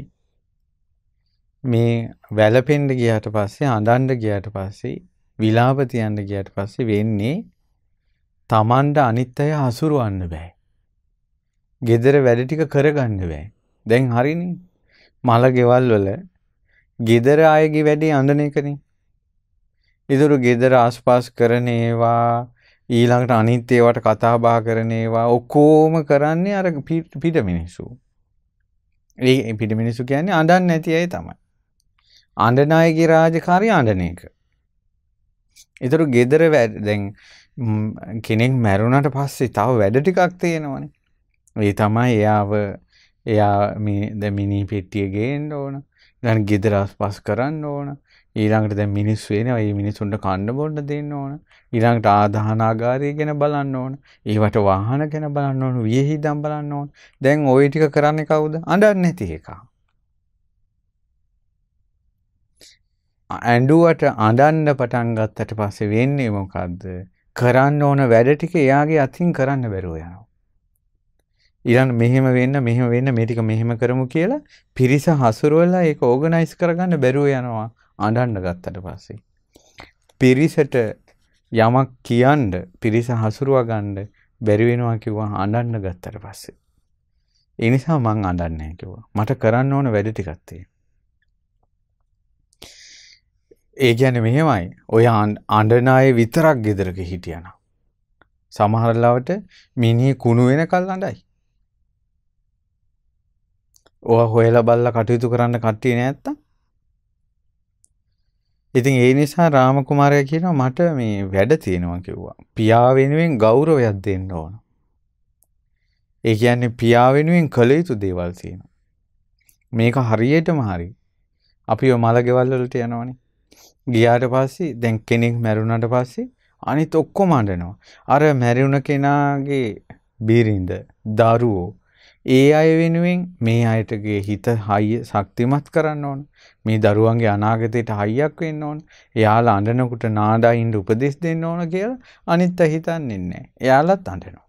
මේ වැලපෙන්ඩ ගියාට පස්සේ අඩන්ඩ ගියාට පස්සේ විලාපතියන්ට ගියට පස්සේ වෙන්නේ තමන්ට අනිත් අය හසුරුවන්න බෑ. ගෙදර වැඩ ටික කරගන්න බෑ. දැන් හරිනේ මල ගෙවල් වල ගෙදර අයගේ වැඩේ අඳන එකනේ ඉතුරු ගෙදර ආස්පාස් කරන ඒවා ඊළඟට අනිත් ඒවට කතා බහ කරන ඒවා ඔක්කොම කරන්නේ අර පිට මිනිස්සු. ඒ පිට මිනිස්සු කියන්නේ අඬන්නේ නැති අය තමයි. අඬන අයගේ රාජකාරිය අඬන එක. ඒතර ගෙදර දැන් කෙනෙක් මැරුණට පස්සේ තව වැඩ ටිකක් තියෙනවනේ. ඒ තමයි එයාව එයා මේ ද මිනි පෙට්ටිය ගේන්න ඕන. දැන් ගෙදර ආස්පාස් කරන්න ඕන. ඊළඟට දැන් මිනිස්සු එනවා. මේ මිනිසුන්ට කන්න බොන්න දෙන්න ඕන. ඊළඟට ආදාහනාගාරය ගැන බලන්න ඕන. ඒවට වාහන ගැන බලන්න ඕන. වියහිදම් බලන්න ඕන. දැන් ওই ටික කරන්නේ කවුද? අඬන්නේ නැති එක. ඇඬුවට අඬන්න පටන් ගත්තට පස්සේ වෙන්නේ මොකද්ද? කරන්න ඕන වැඩ ටික එයාගේ අතින් කරන්න බැරුව යනවා. ඊළඟ මෙහෙම වෙන්න මෙහෙම වෙන්න මේ ටික මෙහෙම කරමු කියලා පිරිස හසුරුවලා ඒක ඕගනයිස් කරගන්න බැරුව යනවා. අඩන්න ගත්තට පස්සේ. පිරිසට යමක් කියන්ඩ පිරිස හසුරුවා ගණ්ඩ බැරිවෙනවා කිව්වා අඩන්න ගත්තට පස්සේ. එනිසා මං අඩන්නෑ කිව්වා මට කරන්න ඕන වැඩටිකත්තේ. ඒ ගැන මෙහෙමයි ඔය අඩනාය විතරක් ගෙදරක හිටියන. සමහරල්ලාවට මිනිහ කුණු වෙන කල් අඩයි. ඕ හොයල බල්ල කටයුතු කරන්න කට්ටිය නෑත්තම් ඉතින් ඒ නිසා රාමකුමාරයා කියනවා මට මේ වැඩ තියෙනවා කිව්වා. පියා වෙනුවෙන් ගෞරවයක් දෙන්න ඕන. ඒ කියන්නේ පියා වෙනුවෙන් කළ යුතු දේවල් තියෙනවා. මේක හරියටම හරි. අපි ඔය මල ගෙවල් වලට යනවනේ. ගියාට පස්සේ දැන් කෙනෙක් මැරුණාට පස්සේ අනිත් ඔක්කොම අඬනවා. අර මැරුණ කෙනාගේ බිරිඳ, දරුවෝ, ඒ අය වෙනුවෙන් මේ අයටගේ හිත හයිය ශක්තිමත් කරන්න ඕන. මේ දරුවන්ගේ අනාගතයට හයියක් වෙන්න ඕන. එයාලා අඬනකොට නාඩයින්ට උපදෙස් දෙන්න ඕන කියලා අනිත් අය හිතන්නේ නැහැ. එයාලත් අඬනවා.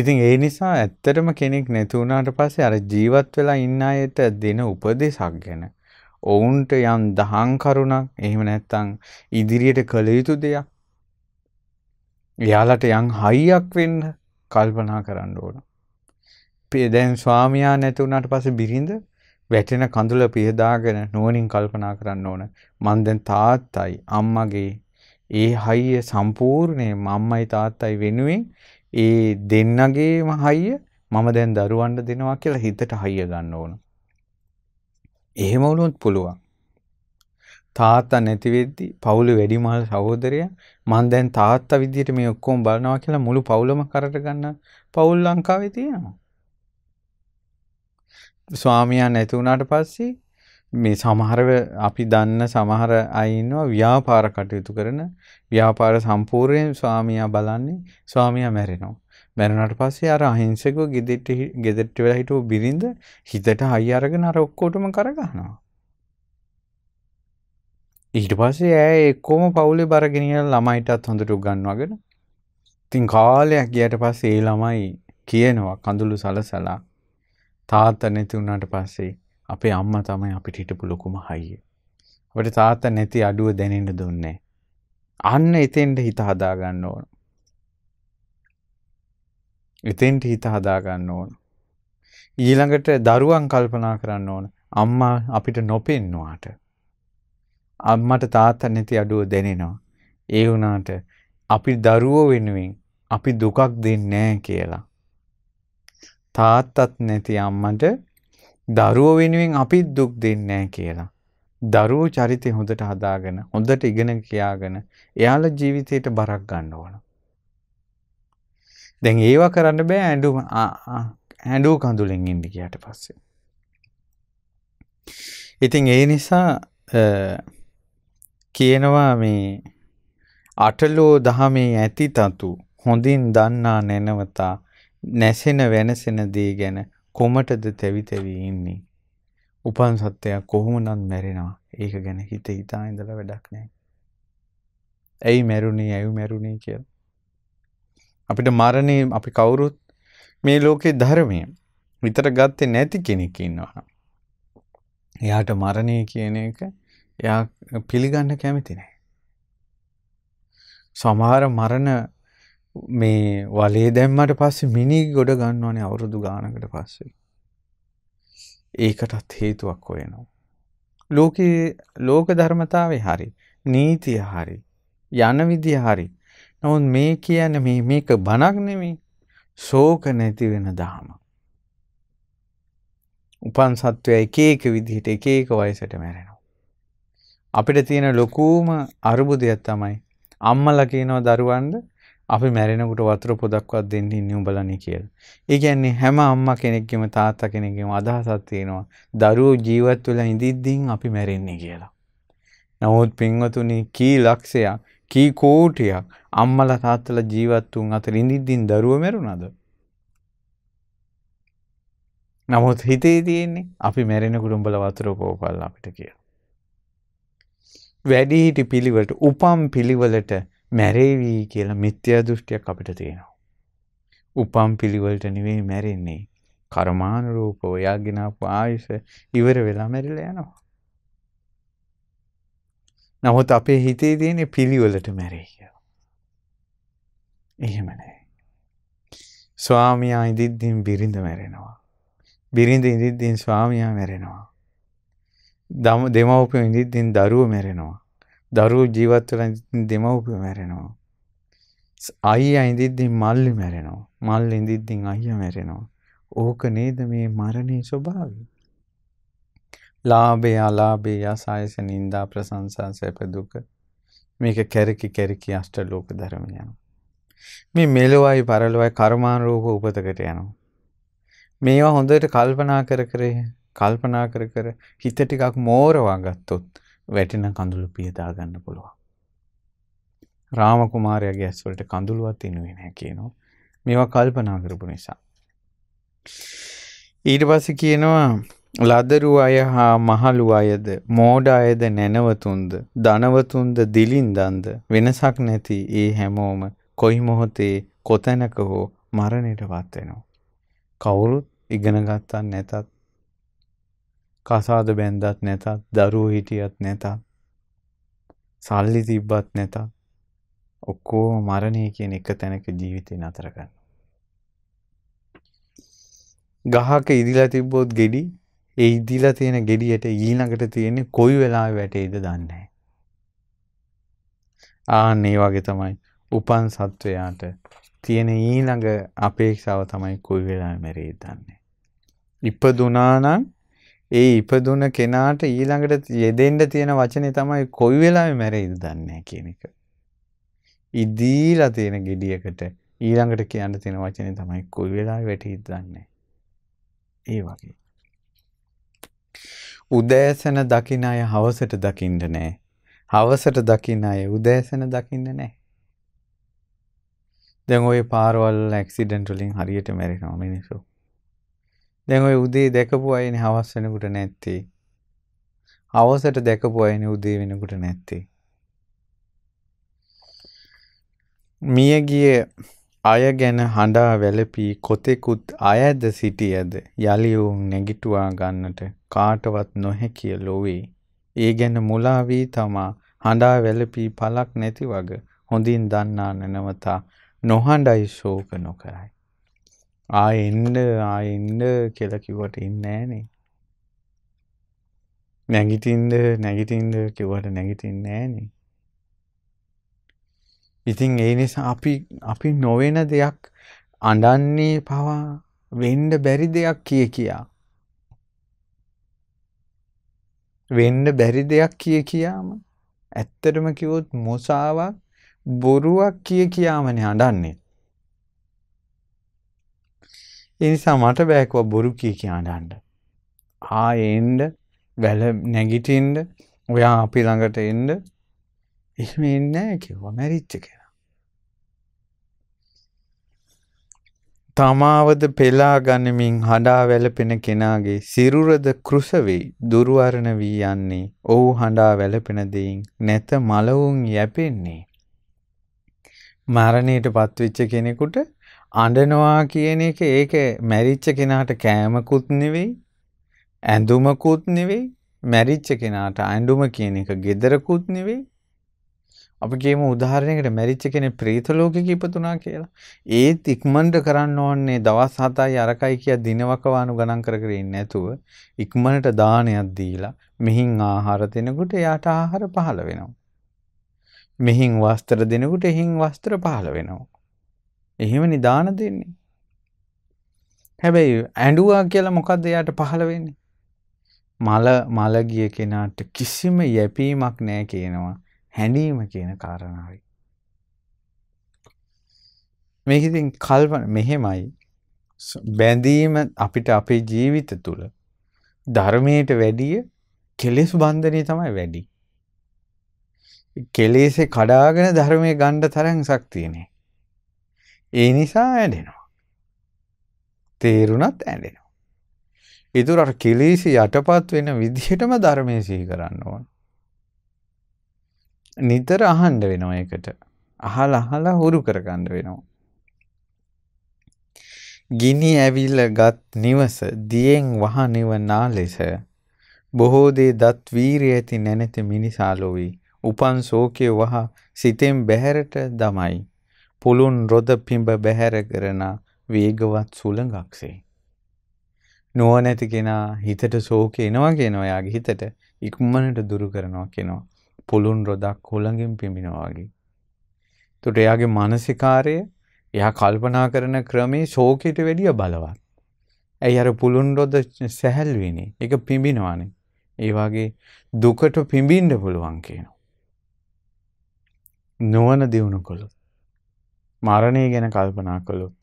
ඉතින් ඒ නිසා ඇත්තටම කෙනෙක් නැති වුණාට පස්සේ අර ජීවත් වෙලා ඉන්න අයට දෙන උපදේශක් ගැන ඔවුන්ට යම් දහං කරුණක් එහෙම නැත්නම් ඉදිරියට කළ යුතු දෙයක් එයාලට යම් හයියක් වෙන්න කල්පනා කරන්න ඕන. දැන් ස්වාමියා නැති වුණාට පස්සේ බිරිඳ වැටෙන කඳුල පිහදාගෙන නුවණින් කල්පනා කරන්න ඕන. මං දැන් තාත්තයි අම්මගේ ඒ හයිය සම්පූර්ණයෙන්ම අම්මයි තාත්තයි වෙනුවෙන් ඒ දෙන්නගේම හයිය මම දැන් දරුවන්ට දෙනවා කියලා හිතට හයිය ගන්න ඕන. එහෙම වුණොත් පුළුවන්. තාත්තා නැති වෙද්දි පවුලේ වැඩිමහල් සහෝදරයා මං දැන් තාත්තා විදියට මේ ඔක්කොම බලනවා කියලා මුළු පවුලම කරට ගන්න පවුල් ලංකාවේ තියෙනවා. ස්වාමියා නැති වුණාට පස්සේ මේ සමහරව අපි දන්න සමහර අය ඉන්නවා ව්‍යාපාර කටයුතු කරන ව්‍යාපාර සම්පූර්ණයෙන් ස්වාමියා බලන්නේ ස්වාමියා මැරෙනවා මැරුණාට පස්සේ අර අහිංසකව ගෙදෙට්ට ගෙදෙට්ට වෙලා හිටපු බිරිඳ හිතට හයි අරගෙන අර ඔක්කොටම කරගහනවා ඊට පස්සේ ඇය එක්කම පවුලේ බර ගෙනියලා ළමයිටත් හොඳට උගන්වගෙන ඉතින් කාලයක් ගියට පස්සේ ඒ ළමයි කියනවා කඳුළු සලසලා තාත්තා නැති වුණාට පස්සේ අපේ අම්මා තමයි අපිට හිටපු ලොකුම හයිය. අපිට තාත්තා නැති අඩුව දැනෙන්න දුන්නේ. අන්න එතෙන්ට හිත හදා ගන්න ඕන. එතෙන්ට හිත හදා ගන්න ඕන. ඊළඟට දරුවන් කල්පනා කරන්න ඕන. අම්මා අපිට නොපෙන්නුවාට. අම්මට තාත්තා නැති අඩුව දැනෙනවා. ඒ වුණාට අපි දරුවෝ වෙනුවෙන් අපි දුකක් දෙන්නේ නැහැ කියලා. තාත්තත් නැති අම්මට දරුවෝ වෙනුවෙන් අපිත් දුක් දෙන්නේ කියලා. දරුවෝ චරිතය හොඳට හදාගෙන හොඳට ඉගෙන කියාගෙන එයාලා ජීවිතයට බරක් ගන්න ඕන. දැන් ඒවා කරන්න බෑ ඇඬු ඇඬු කඳුලෙන් ඉන්න කියාට පස්සේ. ඉතින් ඒ නිසා කියනවා මේ අටලෝ දහමේ ඇති තතු හොඳින් දන්නා නැනවතා නැසෙන වෙනසෙන දේ ගැන කොමටද තැවි තැවි ඉන්නේ. උපන් සත්වයක් කොහොමනම් මැරෙනවා. ඒක ගැන හිත හිතා ඉඳලා වැඩක් නැහැ. ඇයි මැරුණේ? ඇයි මැරුණේ කියලා. අපිට මරණේ අපි කවුරුත් මේ ලෝකේ ධර්මය විතර ගත්තේ නැති කෙනෙක් ඉන්නවා. එයාට මරණය කියන එක එයා පිළිගන්න කැමති නැහැ. සමහර මරණ මේ වලේ දැම්මට පස්සේ මිනි ගොඩ ගන්නවනේ අවුරුදු ගානකට පස්සේ. ඒකටත් හේතුවක් හොයනවා. ලෝකයේ ලෝක ධර්මතාවේ හරි නීතිය හරි යන විදිය හරි. නමුත් මේ කියන්නේ මේ මේක බණක් නෙමෙයි. ශෝක නැති වෙන ධහම. උපන් සත්වය එක එක විදිහට එක එක වයසට මැරෙනවා. අපිට තියෙන ලොකුම අරුබුදයක් තමයි අම්මලා කියනවා දරුවන්ට අපි මැරෙනකොට වතුර පොදක්වත් දෙන්න ඉන්නේ උඹලනේ කියලා. ඒ කියන්නේ හැම අම්මා කෙනෙක්ගේම තාත්තා කෙනෙක්ගේම අදහසක් තියෙනවා. දරුවෝ ජීවත් වෙලා ඉඳිද්දීන් අපි මැරෙන්නේ කියලා. නමුත් පින්වතුනි කී ලක්ෂයක් කී කෝටියක් අම්මලා තාත්තලා ජීවත් වුන් අතර ඉඳිද්දීන් දරුවෝ මැරුණාද? නමුත් හිතේ තියෙන්නේ අපි මැරෙනකොට උඹලා වතුර කෝපල් අපිට කියලා. වැඩිහිටි පිළිවෙලට උපම් පිළිවෙලට මැරේවී කියලා මිත්‍යා දෘෂ්ටියක් අපිට තියෙනවා. උපම් පිළිවෙලට නෙවෙයි මැරෙන්නේ. කර්මානුරූපව ඔයා ගినాපු ආයුෂ ඉවර වෙලා මැරිලා යනවා. නමුත් අපේ හිතේ තියෙන පිළිවෙලට මැරෙයි කියලා. එහෙම නැහැ. ස්වාමියා ඉදින්දින් බිරිඳ මැරෙනවා. බිරිඳ ඉදින්දින් ස්වාමියා මැරෙනවා. දම දෙමව්පියෝ ඉදින්දින් දරුවෝ මැරෙනවා. දරුවෝ ජීවත් වෙලා දෙමව්පිය මැරෙනවා. අයියා ඉඳිද්දී මල්ලි මැරෙනවා. මල්ලි ඉඳිද්දී අයියා මැරෙනවා. ඕක නේද මේ මරණේ ස්වභාවය. ලාභය අලාභය ආසයස නින්දා ප්‍රශංසා සැප දුක මේක කැරකි කැරකි අෂ්ටලෝක ධර්ම යනවා. මේ මෙලොවයි පරලොවයි කර්මානුරූප උපතකට යනවා. මේවා හොඳට කල්පනා කර කර කල්පනා කර කර හිත ටිකක් මෝරවා ගත්තොත් වැටෙන කඳුළු පියදා ගන්න පුළුවන්. රාම කුමාරයාගේ ඇස්වලට කඳුළුවත් ඉනුවේ නැහැ කියනවා. මේවා කල්පනා කරපු නිසා. ඊට පස්සේ කියනවා ලදරු අය හා මහලු අයද මෝඩ අයද නැනවතුන්ද ධනවතුන්ද දිලින්දන්ද වෙනසක් නැති ඒ හැමෝම කොයි මොහොතේ කොතැනක හෝ මරණයටපත් වෙනවා කවුරුත් ඉගෙන ගත්තා නැතත් කසාද බැන්දත් නැතත් දරුව හිටියත් නැතත් සල්ලි තිබ්බත් නැතත් ඔක්කෝම මරණය කියන එක තැනක ජීවිතය නතර ගන්න. ගහක ඉදිලා තිබ්බොත් ගෙඩි ඒ ඉදිලා තියෙන ගෙඩියට ඊළඟට තියෙන්නේ කොයි වෙලාවෙ වැටෙයිද දන්නේ නැහැ. ආන් ඒ වගේ තමයි උපන් සත්වයාට තියෙන ඊළඟ අපේක්ෂාව තමයි කොයි වෙලාවෙ මැරෙයිද දන්නේ. ඉපදුනා නම් ඒ ඉපදුන කෙනාට ඊළඟට යෙදෙන්න තියෙන වචනේ තමයි කොයි වෙලාවෙ මැරෙයිද දන්නේ කියන එක. ඉදීලා තියෙන gediyeකට ඊළඟට කියන්න තියෙන වචනේ තමයි කොයි වෙලාවෙ වැටෙයිද දන්නේ. ඒ වගේ. උදෑසන දකින්න අය හවසට දකින්න නෑ. හවසට දකින්න අය උදෑසන දකින්න නෑ. දැන් ওই පාරවල් ඇක්සිඩන්ට් වලින් හරියට මැරෙනවා මිනිස්සු. දැන් ඔය උදේ දැකපු අයනේ හවස් වෙනකොට නැත්තේ. හවසට දැකපු අයනේ උදේ වෙනකොට නැත්තේ. මියගිය අය ගැන හඬා වැළපී කොතෙකුත් අයද සිටියද යලි වුන් නැගිටුවා ගන්නට කාටවත් නොහැකිය ලොවේ. ඒ ගැන මුලා වී තමා හඬා වැළපී පළක් නැති වග හොඳින් දන්නා නැනවතා නොහඬයි ශෝක නොකරයි. ආයෙන්ඩ ආයෙන්ඩ කෙලකිවට ඉන්නෑනේ නැගිටින්ද නැගිටින්ද කිවට නැගිටින් නෑනේ ඉතින් ඒ නිසා අපි අපි නොවෙන දෙයක් අඩන්නේ පවා වෙන්ඩ බැරි දෙයක් කිය කියා වෙන්ඩ බැරි දෙයක් කිය කියාම ඇත්තටම කිවොත් මොසාවක් බොරුවක් කිය කියාමනේ අඩන්නේ ඒ නිසා මට බෑකුව බොරු කී කියා ඩන්න. ආයෙන්ඩ වැල නැගිටින්ඩ ඔයා අපි ළඟට එන්ඩ එහෙම එන්නෑ කිව්වා මැරිච්ච කෙනා. තමාවද පෙලා ගනිමින් හඬා වැළපෙන කෙනාගේ සිරුරද කෘෂ වෙයි දුරුවරණ වී යන්නේ ඔහු හඬා වැළපෙන දෙයින් නැත මලවුන් යැපෙන්නේ. මරණයට පත්වෙච්ච කෙනෙකුට අඬනවා කියන එක ඒක මැරිච්ච කෙනාට කෑමකුත් නෙවෙයි ඇඳුමකුත් නෙවෙයි මැරිච්ච කෙනාට ඇඳුම කියන එක gederකුත් නෙවෙයි අපි කියමු උදාහරණයකට මැරිච්ච කෙනෙක් ප්‍රේත ලෝකෙක ඉපදුනා කියලා. ඒත් ඉක්මනට කරන්න ඕනේ දවස් 7යි අරකයි කිය දිනවකවානු ගණන් කර කර ඉන්නේ නැතුව ඉක්මනට දානයක් දීලා මෙහින් ආහාර දෙනකොට එයාට ආහාර පහළ වෙනවා. මෙහින් වස්ත්‍ර දෙනකොට එහින් වස්ත්‍ර පහළ වෙනවා. එහෙමනි දාන දෙන්නේ. හැබැයි ඇඩුවා කියලා මොකක්ද එයාට පහළ වෙන්නේ. මල මලගිය කෙනාට කිසිම යැපීමක් නෑ කියනවා හැඳීම කියන කාරණාවයි. මේකඉතින් කල්පන මෙහෙමයි බැඳීම අපිට අපේ ජීවිත තුළ ධර්මයට වැඩිය කෙලෙස් බන්ධනය තමයි වැඩි. කෙලෙසේ කඩාගෙන ධර්මය ගණ්ඩ තරන් සක්තියනේ. ඒ නිසා ඇඩෙනවා. තේරුණත් ඇඩෙනවා. ඉතුරට කිලිසි යටපත් වෙන විදිහටම ධර්මය සිහි කරන්න ඕන. නිතර අහන්ඩ වෙනවා එකට අහල අහලා හුරු කරගන්න වෙනවා. ගිනි ඇවිල්ල ගත් නිවස දියෙන් වහනිවනා ලෙස බොහෝදේ දත් වීරය ඇති නැනැති මිනිසාලොවී උපන් සෝකය වහා සිතෙන් බැහැරට දමයි. පුළුන් රොද පිඹ බැහැර කරන වේගවත් සුළඟක්සේ. නුවණැති කෙනා හිතට ශෝක එනවා කියනවා එයාගේ හිතට ඉක්මනට දුරු කරනවා කියනවා. පුළුන් රොදක් හොළඟින් පිඹිනවා වගේ. එතකොට එයාගේ මානසිකාරය එයා කල්පනා කරන ක්‍රමේ ශෝකයට වැඩිය බලවත්. ඇයි අර පුළුන් රොද සැහැල්ලුවනේ. ඒක පිඹිනවානේ. ඒ වගේ දුකට පිඹින්න පුළුවන් කියනවා. නොවන දිනුනකොලොත් මරණය ගැන කල්පනා කළොත්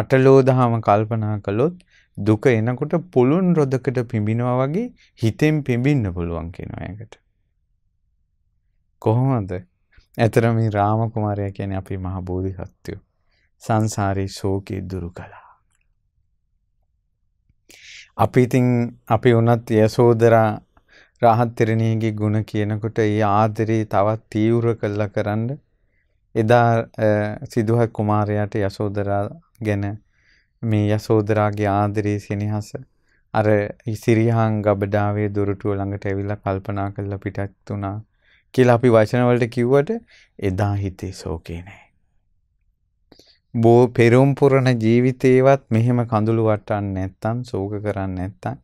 අටලෝදහම කල්පනා කළොත් දුක එනකොට පුළුන් රොදකට පිඹිනවා වගේ හිතෙන් පිඹින්න පුළුවන් කෙනවා එකට. කොහොමද? ඇතර මේ රාම කුමාරයා කියන්නේ අපේ මහ බෝධිසත්වය. සංසාරේ ශෝකේ දුරු කළා. අපි ඉතින් අපි උනත් යසෝදරා රහත් ත්‍රිණියගේ ಗುಣ කියනකොට ඒ ආදරේ තවත් තීව්‍ර කළා කරන්නේ එදා සිදුහ කුමාරයාට යසෝදරා ගැන මේ යසෝදරාගේ ආදරේ සෙනෙහස අර ඉසිරිහාන් ගබඩාවේ දොරටුව ළඟට ඇවිල්ලා කල්පනා කරලා පිටත් වුණා කියලා අපි වචන වලට කිව්වට එදා හිතේ ශෝකේ නැහැ. බෝ පෙරම් පුරණ ජීවිතේවත් මෙහෙම කඳුළු වට්ටන්නේ නැත්තම් ශෝක කරන්නේ නැත්තම්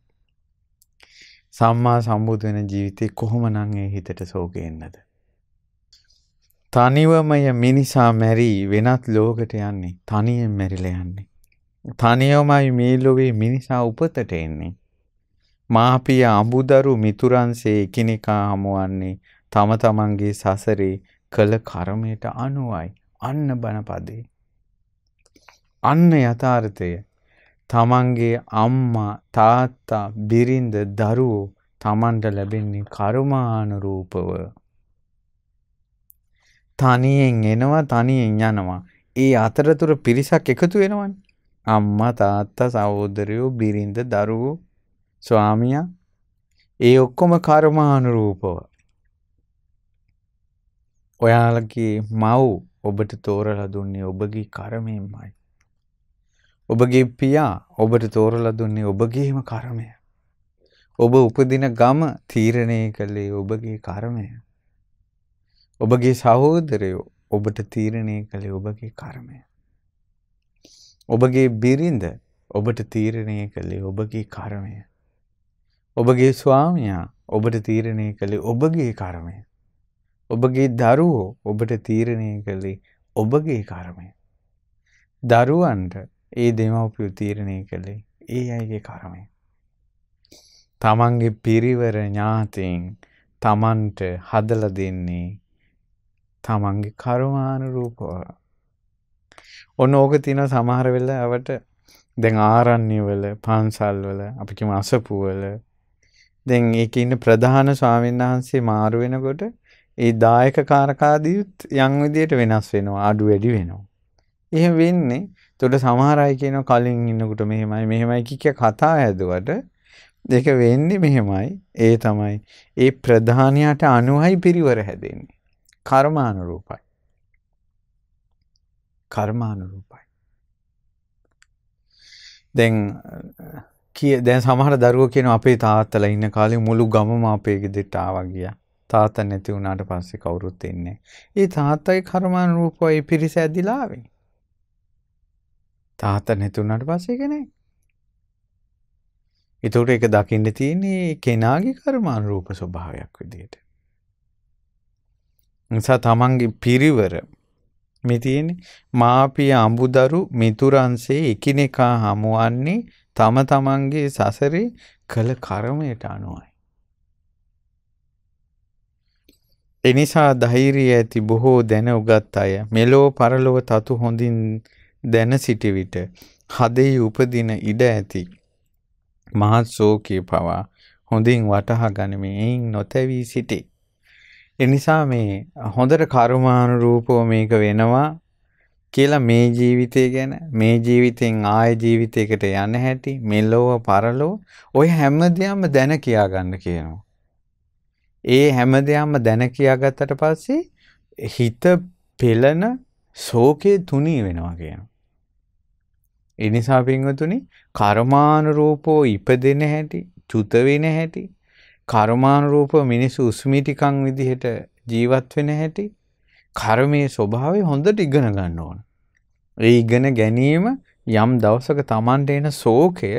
සම්මා සම්බුදු වෙන ජීවිතේ කොහොමනම් ඒ හිතට ශෝකෙන්නද? තනිවමය මිනිසා මැරී වෙනත් ලෝකට යන්නේ තනියෙන් මැරිලා යන්නේ. තනියමයි මේ ලොවේ මිනිසා උපතට එන්නේ. මාපිය අඹුදරු මිතුරන්සේ එකිනෙකා හමුවන්නේ තම තමන්ගේ සසරේ කළ කර්මයට අනුවයි. අන්න බණපදේ. අන්න යථාර්ථය. තමන්ගේ අම්මා තාත්තා බිරිඳ දරුවෝ තමන්ට ලැබෙන්නේ කර්මානුරූපව තනියෙන් එනවා තනියෙන් යනවා. ඒ අතරතුර පිරිසක් එකතු වෙනවනේ. අම්මා තාත්තා සහෝදරයෝ බිරිඳ දරුවෝ ස්වාමියා ඒ ඔක්කොම කර්මානුරූපව. ඔයාලගේ මව් ඔබට තෝරලා දුන්නේ ඔබගේ කර්මයෙන්මයි. ඔබගේ පියා ඔබට තෝරලා දුන්නේ ඔබගේම කර්මය. ඔබ උපදින ගම තීරණය කළේ ඔබගේ කර්මය. ඔබගේ සහෝදරයෝ ඔබට තීරණය කළේ ඔබගේ කර්මය. ඔබගේ බිරිඳ ඔබට තීරණය කළේ ඔබගේ කර්මය. ඔබගේ ස්වාමියා ඔබට තීරණය කළේ ඔබගේ කර්මය. ඔබගේ දරුවෝ ඔබට තීරණය කළේ ඔබගේ කර්මය. දරුවන්ට ඒ දෙමව්පියෝ තීරණය කළේ ඒ අයගේ කර්මය. තමන්ගේ පිරිවර ඥාතීන් තමන්ට හදලා දෙන්නේ තමන්ගේ කරුමානු රූපව. ඔන්න ඕක තින සමහර වෙල්ල ඇවට දැන් ආරන්නේවල පන්සල්වල අපිකම අසපුුවල දෙන් එක ඉන්න ප්‍රධාන ස්වාමීන් වහන්සේ මාරු වෙනකොට ඒ දායක කාරකාදයුත් යංවිදියට වෙනස් වෙනවා අඩු වැඩි වෙනවා. එහෙම වෙන්නේ තොට සමහරයි කියන කලින් ඉන්නකුට මෙහෙමයි මෙහෙමයි කික කතා ඇදුවට දෙක වෙන්නේ මෙහෙමයි ඒ තමයි ඒ ප්‍රධානයට අනුවයි පිරිවර හැදෙන්නේ. කර්මානුරූපයි. කර්මානුරූපයි. දැන් කිය දැන් සමහර දරුවෝ කියනවා අපේ තාත්තලා ඉන්න කාලේ මුළු ගමම අපේ ගෙදරට ආවා ගියා. තාත්තා නැති වුණාට පස්සේ කවුරුත් එන්නේ ඒ තාත්තගේ කර්මානුරූපව ඒ පිරිස ඇදිලා ආවේ. තාත්තා නැති වුණාට පස්සේ ඒක නෑ. ඒතකොට ඒක දකින්න තියෙන්නේ කෙනාගේ කර්මානුරූප ස්වභාවයක් විදිහට. නිසා තමන්ගේ පිරිවර මේ තියෙන්නේ මාපිය අඹුදරු මිතුරන්සේ එකිනෙකා හමුවන්නේ තම තමන්ගේ සසරේ කළ කර්මයට අනුවයි. එනිසා ධෛර්යය ඇති බොහෝ දැන උගත් අය මෙලෝ පරලොව තතු හොඳින් දැන සිටි විට හදේ උපදින ඉඩ ඇති මහත් ශෝකයේ පවා හොඳින් වටහා ගනිමින් එයින් නොතැවී සිටේ. එනිසා මේ හොඳට කර්මානුරූපව මේක වෙනවා කියලා මේ ජීවිතය ගැන මේ ජීවිතෙන් ආය ජීවිතයකට යන්න හැටි මෙලොව පරලොව ඔය හැම දෙයක්ම දැන කියා ගන්න කියනවා. ඒ හැම දෙයක්ම දැන කියා ගත්තට පස්සේ හිත පෙළන ශෝකේ තුනී වෙනවා කියනවා. එනිසා පින්වතුනි කර්මානුරූපෝ ඉපදෙන හැටි චුත වෙන හැටි කර්මානුරූප මිනිස්සු උස්මිටිකං විදිහට ජීවත් වෙන හැටි කර්මයේ ස්වභාවය හොඳට ඉගෙන ගන්න ඕන. ඒ ඉගෙන ගැනීම යම් දවසක Tamanට එන ශෝකය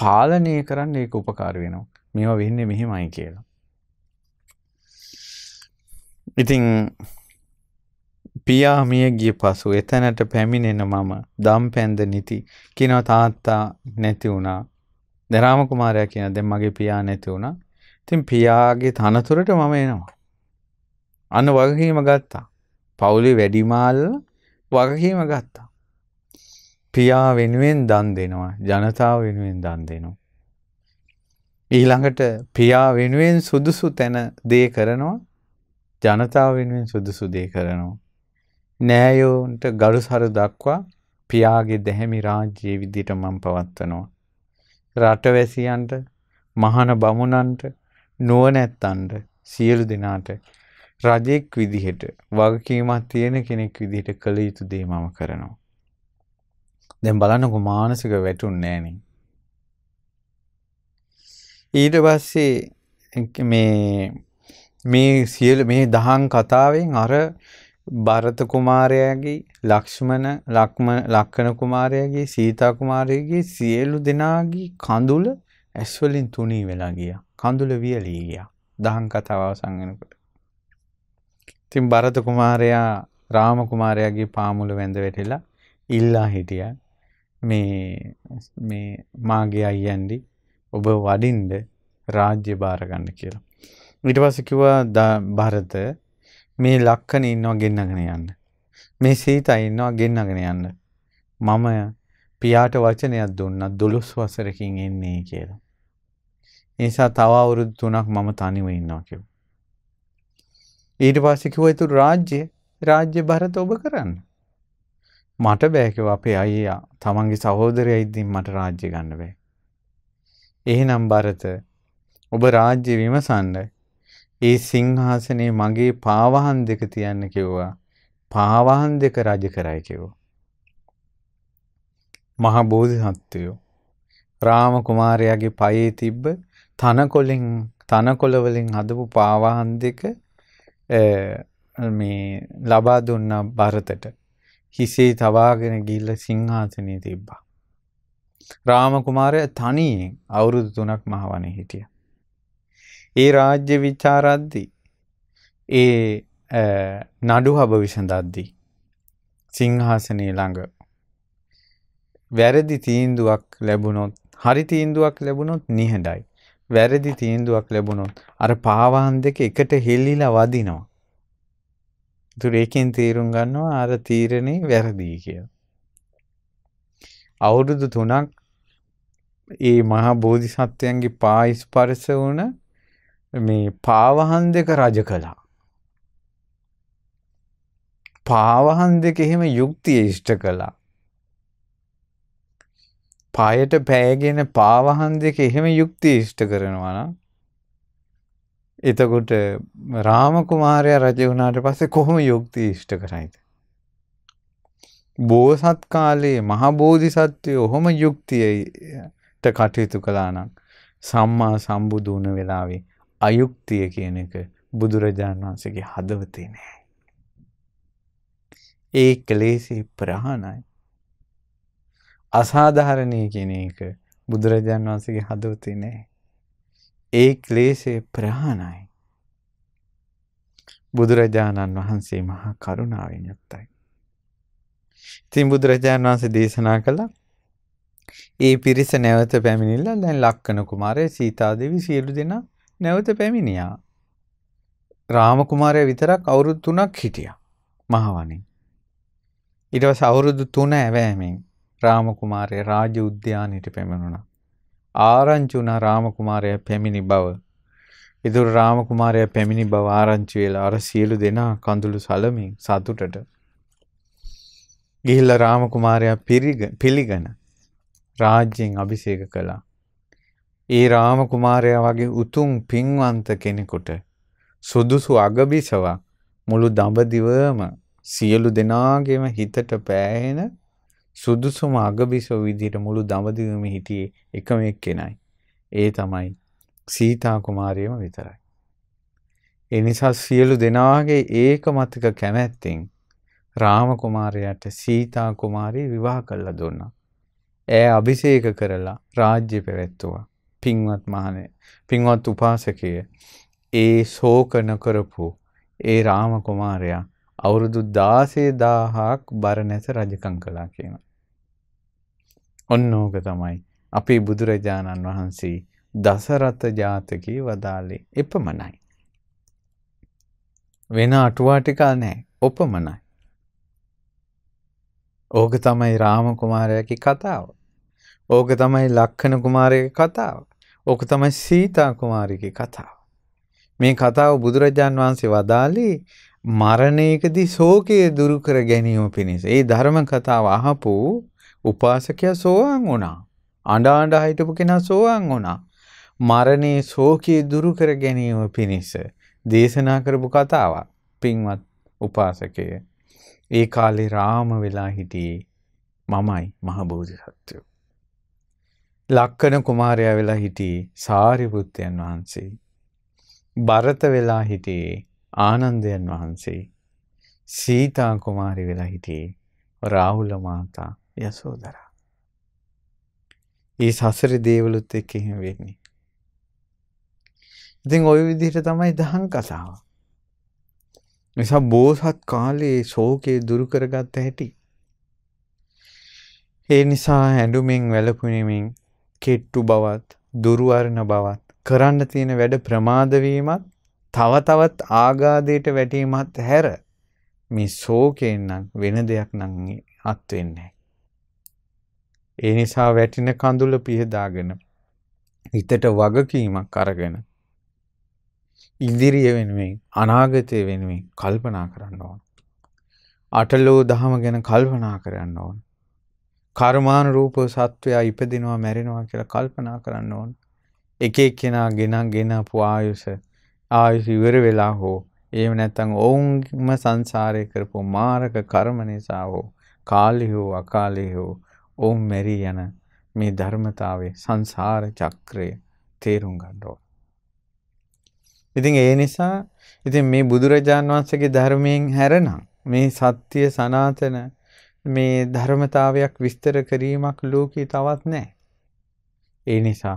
පාලනය කරන්න ඒක උපකාර වෙනවා. මේවා වෙන්නේ මෙහෙමයි කියලා. ඉතින් පියා මිය ගිය පසු එතැනට පැමිණෙන මම දම් පැන්ද නිති කියනව තාත්තා නැති වුණා දරාම කුමාරයා කියන දැන් මගේ පියා නැති වුණා ඉතින් පියාගේ තනතුරට මම එනවා. අන්න වගකීම ගත්තා. පවුලේ වැඩිමාල් වගකීම ගත්තා. පියා වෙනුවෙන් දන් දෙනවා. ජනතාව වෙනුවෙන් දන් දෙනවා. ඊළඟට පියා වෙනුවෙන් සුදුසු තැන දේ කරනවා. ජනතාව වෙනුවෙන් සුදුසු දේ කරනවා. නෑයෝන්ට ගරුසරු දක්වා පියාගේ දැහැමි රාජ්‍යයේ විදිහට මම පවත්වනවා. රටවැසියන්ට මහන බමුණන්ට නුවණැත්තන්ට සියලු දෙනාට රජෙක් විදිහට වගකීමක් තියෙන කෙනෙක් විදිහට කළ යුතු දේ මම කරනවා. දැන් බලන්නකො මානසික වැටුන්නේ නෑනේ. ඊට පස්සේ මේ මේ සියලු මේ දහම් කතාවෙන් අර භරත කුමාරයාගේ ලක්ෂ්මණ ලක්මන ලක්කන කුමාරයාගේ සීතා කුමාරයාගේ සියලු දෙනාගේ කඳුල ඇස්වලින් තුනී වෙලා ගියා. කඳුළු වියලී ගියා දහම් කතාව අවසන් වෙනකොට. ඉතින් භරත කුමාරයා රාම කුමාරයාගේ පාමුල වැඳ වැටිලා ඉල්ලා හිටියා මේ මේ මාගේ අයියන්දි ඔබ වඩින්ද රාජ්‍ය බාර ගන්න කියලා. ඊට පස්සේ කිව්වා භරත මේ ලක්කන ඉන්නවා ගෙන්නගෙන යන්න. මේ සීතා ඉන්නවා ගෙන්නගෙන යන්න. මම පියාට වචනයක් දුන්නා 12 වසරකින් එන්නේ කියලා. නිසා තව අවුරුදු තුනක් මම තනිව ඉන්නවා කිව්වා. ඊට පස්සේ කිව්වා "ඊතුරු රාජ්‍ය රාජ්‍ය භාරත ඔබ කරන්න." මට බෑ කිව්වා අපේ අයියා තමන්ගේ සහෝදරයා ඉදින් මට රාජ්‍ය ගන්න බෑ. එහෙනම් භාරත ඔබ රාජ්‍ය විමසන්න ඒ සිංහාසනේ මගේ පාවහන් දෙක තියන්න කිව්වා. පාවහන් දෙක රජ කරයි කිව්වා. මහා බෝධිසත්වයෝ රාම කුමාරයාගේ පයේ තිබ්බ තනකොලින් තනකොළවලින් හදපු පාවාහන් දෙක මේ ලබා දුන්න භරතට හිසේ තවාගෙන ගිල්ල සිංහාසනය තිබ්බා. රාමකුමාරය තනීෙන් අවුරුදු තුනක් මහවන හිටිය. ඒ රාජ්‍ය විචාරද්දී ඒ නඩු හබ විසඳද්දී සිංහාසනය ළඟ වැරදි තීන්දුවක් ලැබුණොත් හරි තීන්දුවක් ලැබුණොත් නිහඬයි. වැරදි තීන්දුවක් ලැබුණොත් අර පාවාන් දෙක එකට හෙල්ලිලා වදිනවා. ඒතර ඒකෙන් තීරුම් ගන්නවා අර තීරණේ වැරදි කියලා. අවුරුදු 3ක් ඒ මහා බෝධිසත්වයන්ගේ පා ස්පර්ශ වුණ මේ පාවහන් දෙක රජ කළා. පාවහන් දෙක එහෙම යුක්තිය ඉෂ්ට කළා. පායට පෑගෙන පාවහන් දෙක එහෙම යුක්ති ඉෂ්ට කරනවා නම් එතකොට රාමකුමාරය රජ වුණාට පස්සේ කොහොම යුක්ති ඉෂ්ට කරයිද. බෝසත් කාලයේ මහබෝධිසත්වය ඔහොම යුක්තියට කටයුතු කලානම් සම්මා සම්බුදු වන වෙලාවේ අයුක්තිය කියන එක බුදුරජාණන් වහන්සේගේ හදවතේ නෑ. ඒ කලේසි ප්‍රහණයි. අසාධාරණය කියන එක බුදුරජාන් වහන්සේගේ හදවතේ නැහැ. ඒ ක්ලේශේ ප්‍රහාණයි. බුදුරජාණන් වහන්සේ මහා කරුණාවෙන් යුක්තයි. ඉතින් බුදුරජාණන් වහන්සේ දේශනා කළා ඒ පිරිස නැවත පැමිණිලා දැන් ලක්කන කුමාරය සීතා දේවී සියලු දෙනා නැවත පැමිණියා. රාම කුමාරය විතරක් අවුරුදු 3ක් හිටියා මහවණේ. ඊට පස්සේ අවුරුදු 3 ඇවෑමෙන් රාමකුමාරය රාජ උද්‍යානයට පැමිණුණා. ආරංචි වුණා රාමකුමාරය පැමිණි බව. ඉදිරි රාමකුමාරය පැමිණි බව ආරංචි වෙලා අර සියලු දෙනා කඳුළු සලමින් සතුටට ගිහිල්ලා රාමකුමාරයා පිළිගෙන රාජ්‍යයෙන් අභිෂේක කළා. ඒ රාමකුමාරයා වගේ උතුම් පින්වන්ත කෙනෙකුට සුදුසු අගබිසවක් මුළු දඹදිවම සියලු දෙනාගේම හිතට පෑහෙන සුදුසුම අගබිසෝ විදිහට මුළු දඹදිවම හිටියේ එකම එක්කෙනයි. ඒ තමයි සීතා කුමාරියම විතරයි. ඒ නිසා සියලු දෙනාගේ ඒකමතික කැමැත්තෙන් රාම කුමාරයාට සීතා කුමාරී විවාහ කළා දුන්නා. ඈ අභිෂේක කරලා රාජ්‍ය පැවැත්තුවා. පින්වත් මහණේ පින්වත් උපාසකය ඒ ශෝක නොකරපු ඒ රාම කුමාරයා අවුරුදු 16000ක් බරණැස රජකම් කළා කියනවා. ඔන්න ඕක තමයි. අපේ බුදුරජාණන් වහන්සේ දසරත ජාතකයේ වදාලේ එපමණයි. වෙන අටුවාටිකා නැහැ. ඔපමණයි. ඕක තමයි රාම කුමාරයාගේ කතාව. ඕක තමයි ලක්ෂණ කුමාරයාගේ කතාව. ඕක තමයි සීතා කුමාරිගේ කතාව. මේ කතාව බුදුරජාන් වහන්සේ වදාළේ මරණයකදී ශෝකය දුරු කර ගැනීම පිණිස. ඒ ධර්ම කතාව අහපු උපාසකයා සෝවාන් වුණා. අඬා අඬා හිටපු කෙනා සෝවාන් වුණා. මරණේ ශෝකී දුරු කර ගැනීම පිණිස දේශනා කරපු කතාවක්. පින්වත් උපාසකය. ඒ කාලේ රාම වෙලා හිටියේ මමයි මහ බෝධිසත්වෝ. ලක්කන කුමාරයා වෙලා හිටියේ සාරිපුත්තයන් වහන්සේ. බරත වෙලා හිටියේ ආනන්දයන් වහන්සේ. සීතා කුමාරි වෙලා හිටියේ රාහුල මාතා. යසෝදරා. ඒ සසරේ දේවලුත් එක්ක එහෙම වෙන්නේ. ඉතින් ওই විදිහට තමයි දහං කතාව. නිසා බෝසත් කාලේ ශෝකේ දුරු කරගත්ත හැටි. ඒ නිසා ඇඬුමින් වැළපුණෙමින් කෙට්ටු බවත් දුර්වර්ණ බවත් කරන්න තියෙන වැඩ ප්‍රමාද වීමත් තව තවත් ආගාදයට වැටීමත් හැර මේ ශෝකයෙන් නම් වෙන දෙයක් නම් අත් වෙන්නේ ඒ නිසා වැටින කඳුල පිහදාගෙන හිතට වගකීමක් අරගෙන ඉදිරිය වෙනුවෙන් අනාගතය වෙනුවෙන් කල්පනා කරන්න ඕන. අටලෝ දහම ගැන කල්පනා කරන්න ඕන. කර්මාන රූප සත්වයා ඉපදිනවා මැරෙනවා කියලා කල්පනා කරන්න ඕන. එක එක්කෙනා ගෙනා ගෙනපු ආයුෂ ආයුෂ ඉවර වෙලා හෝ එහෙම නැත්නම් ඔවුන්ම සංසාරය කරපු මාරක කර්ම නිසා හෝ කාලේ හෝ අකාලේ හෝ ඔවුන් මැරී යන මේ ධර්මතාවය සංසාර චක්‍රය තේරුම් ගන්න ඕන. ඉතින් ඒ නිසා ඉතින් මේ බුදුරජාන් වහන්සේගේ ධර්මයෙන් හැරනම් මේ සත්‍ය සනාතන මේ ධර්මතාවයක් විස්තර කිරීමක් ලෝකේ තවත් නැහැ. ඒ නිසා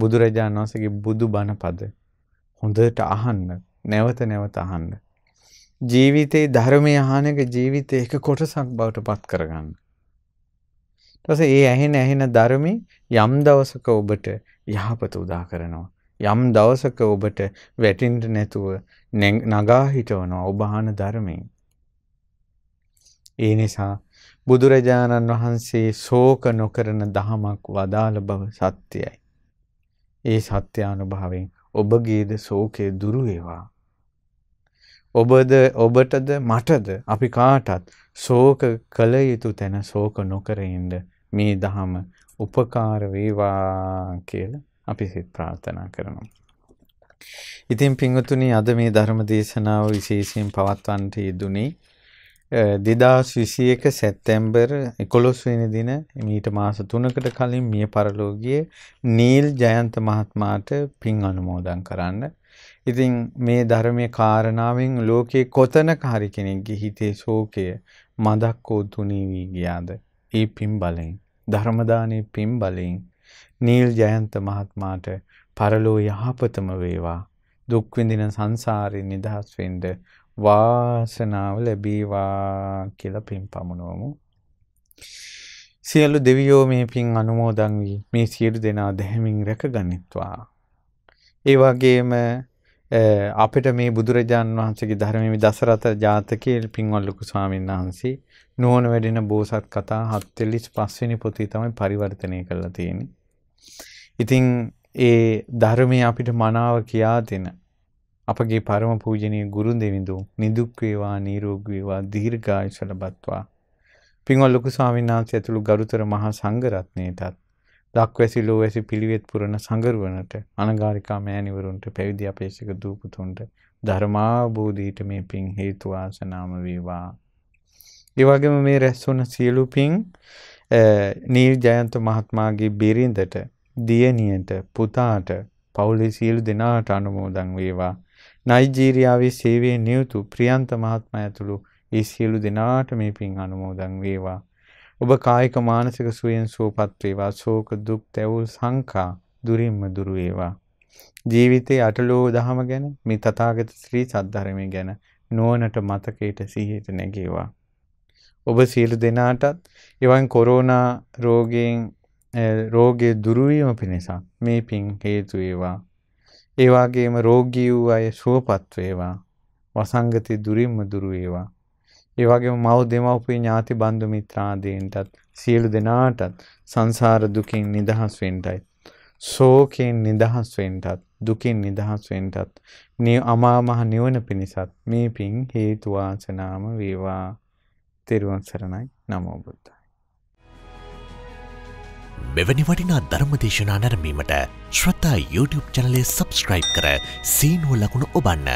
බුදුරජාණන් වහන්සේගේ බුදු බණ පද හොඳට අහන්න, නැවත නැවත අහන්න. ජීවිතේ ධර්මය අහන එක ජීවිතේ එක කොටසක් බවට පත් කරගන්න. ඊට ඒ ඇහෙන ඇහෙන ධර්මي යම් දවසක ඔබට යහපත උදා කරනවා. යම් දවසක ඔබට වැටෙන්න නැතුව නගා හිටවනවා ඔබ අහන ධර්මයෙන්. ඒ නිසා බුදුරජාණන් වහන්සේ ශෝක නොකරන දහමක් වදාළ බව සත්‍යයි. ඒ සත්‍ය අනුභවයෙන් ඔබගේද ශෝකය දුරු වේවා. ඔබද ඔබටද මටද අපි කාටත් ශෝක කළ යුතු තැන ශෝක නොකර ඉන්න මේ දහම උපකාර වේවා කියලා අපි සිත ප්‍රාර්ථනා කරනවා. ඉතින් පින්වතුනි අද මේ ධර්ම දේශනාව විශේෂයෙන් පවත්වන්නට යෙදුනේ 2021 සැප්තැම්බර් 11 වෙනි දින මීට මාස 3කට කලින් මිය පරලෝකයේ නීල් ජයන්ත මහත්මයාට පින් අනුමෝදන් කරන්න. ඉතින් මේ ධර්මයේ කාරණාවෙන් ලෝකේ කොතනක හරි කෙනෙක්ගේ හිතේ ශෝකය මදක් වූ තුනී වී ගියාද? ඒ පින් බලෙන් ධර්මදානයේ පින් බලෙන් නීල් ජයන්ත මහත්මයාට පරලෝ යහපතම වේවා දුක් විඳින සංසාරේ නිදහස් වෙන්න වාසනාව ලැබීවා කියලා පින් පමුණවමු. සියලු දෙවියෝ මේ පින් අනුමෝදන් වී මේ සියලු දෙනා දැහැමින් රැකගනිත්වා. ඒ වගේම අපිට මේ බුදුරජාණන් වහන්සේගේ ධර්මයේ දසරත ජාතකයේ පින්වත් ලොකු ස්වාමීන් වහන්සේ නුවණ වැඩෙන බෝසත් කතා 45 වෙනි පොතේ තමයි පරිවර්තනය කරලා තියෙන්නේ. ඉතින් ඒ ධර්මයේ අපිට මනාව කියා දෙන අපගේ පරම පූජනීය ගුරු දෙවිඳුන් නිදුක් වේවා නිරෝගී වේවා දීර්ඝායුෂ ලබත්වා පින්වත් ලොකු ස්වාමීන් වහන්සේ ඇතුළු ගරුතර මහා සංඝ රත්නයටත් ලක්වැසි ලෝවැසි පිළිවෙත් පුරන සංගරුවනට අනගාരികා මෑණිවරුන්ට පැවිදි අපේක්ෂක දූපතුන්ට ධර්මාබෝධීට මේ පින් හේතු වාසනාම වේවා. ඒ වගේම මේ රැස් වුණ සියලු පින් නීල් ජයන්ත මහත්මයාගේ බිරිඳට, දියණියට, පුතාට, පවුලේ සියලු දෙනාට අනුමෝදන් වේවා. නයිජීරියාවේ සේවයේ නියුතු ප්‍රියන්ත මහත්මයා ඇතුළු ඒ සියලු දෙනාට මේ පින් අනුමෝදන් වේවා. ඔබ කායික මානසික සුවයෙන් සුවපත් වේවා. ශෝක දුක් තැවුල් සංකා දුරින්ම දුර වේවා. ජීවිතයේ අටලෝ දහම ගැන මේ තථාගත ශ්‍රී සද්ධර්මය ගැන නුවණට මතකයට සිහියට නැගීවා. ඔබ සියලු දෙනාටත් එවන් කොරෝනා රෝගයෙන් රෝගය දුරවීම පිණිස මේ පින් හේතු වේවා. ඒ වගේම රෝගී වූ අය සුවපත් වේවා. වසංගති දුරින්ම දුර වේවා. ඒ වගේම මව් දෙමව්පිය ඥාති බන්දු මිත්‍රාදීන්ටත් සියලු දෙනාටත් සංසාර දුකින් නිදහස් වෙන්නයි. ශෝකයෙන් නිදහස් වෙන්නටත් දුකින් නිදහස් වෙන්නටත් මේ අමා මහ නිවන පිණිසත් මේ පිං හේතු වාසනාම වේවා. තෙරුවන් සරණයි නමෝ බුද්ධාය. මෙවැනි වටිනා ධර්ම දේශනා නැරඹීමට ශ්‍රතා YouTube චැනලය subscribe කර සීනුව ලකුණ ඔබන්න.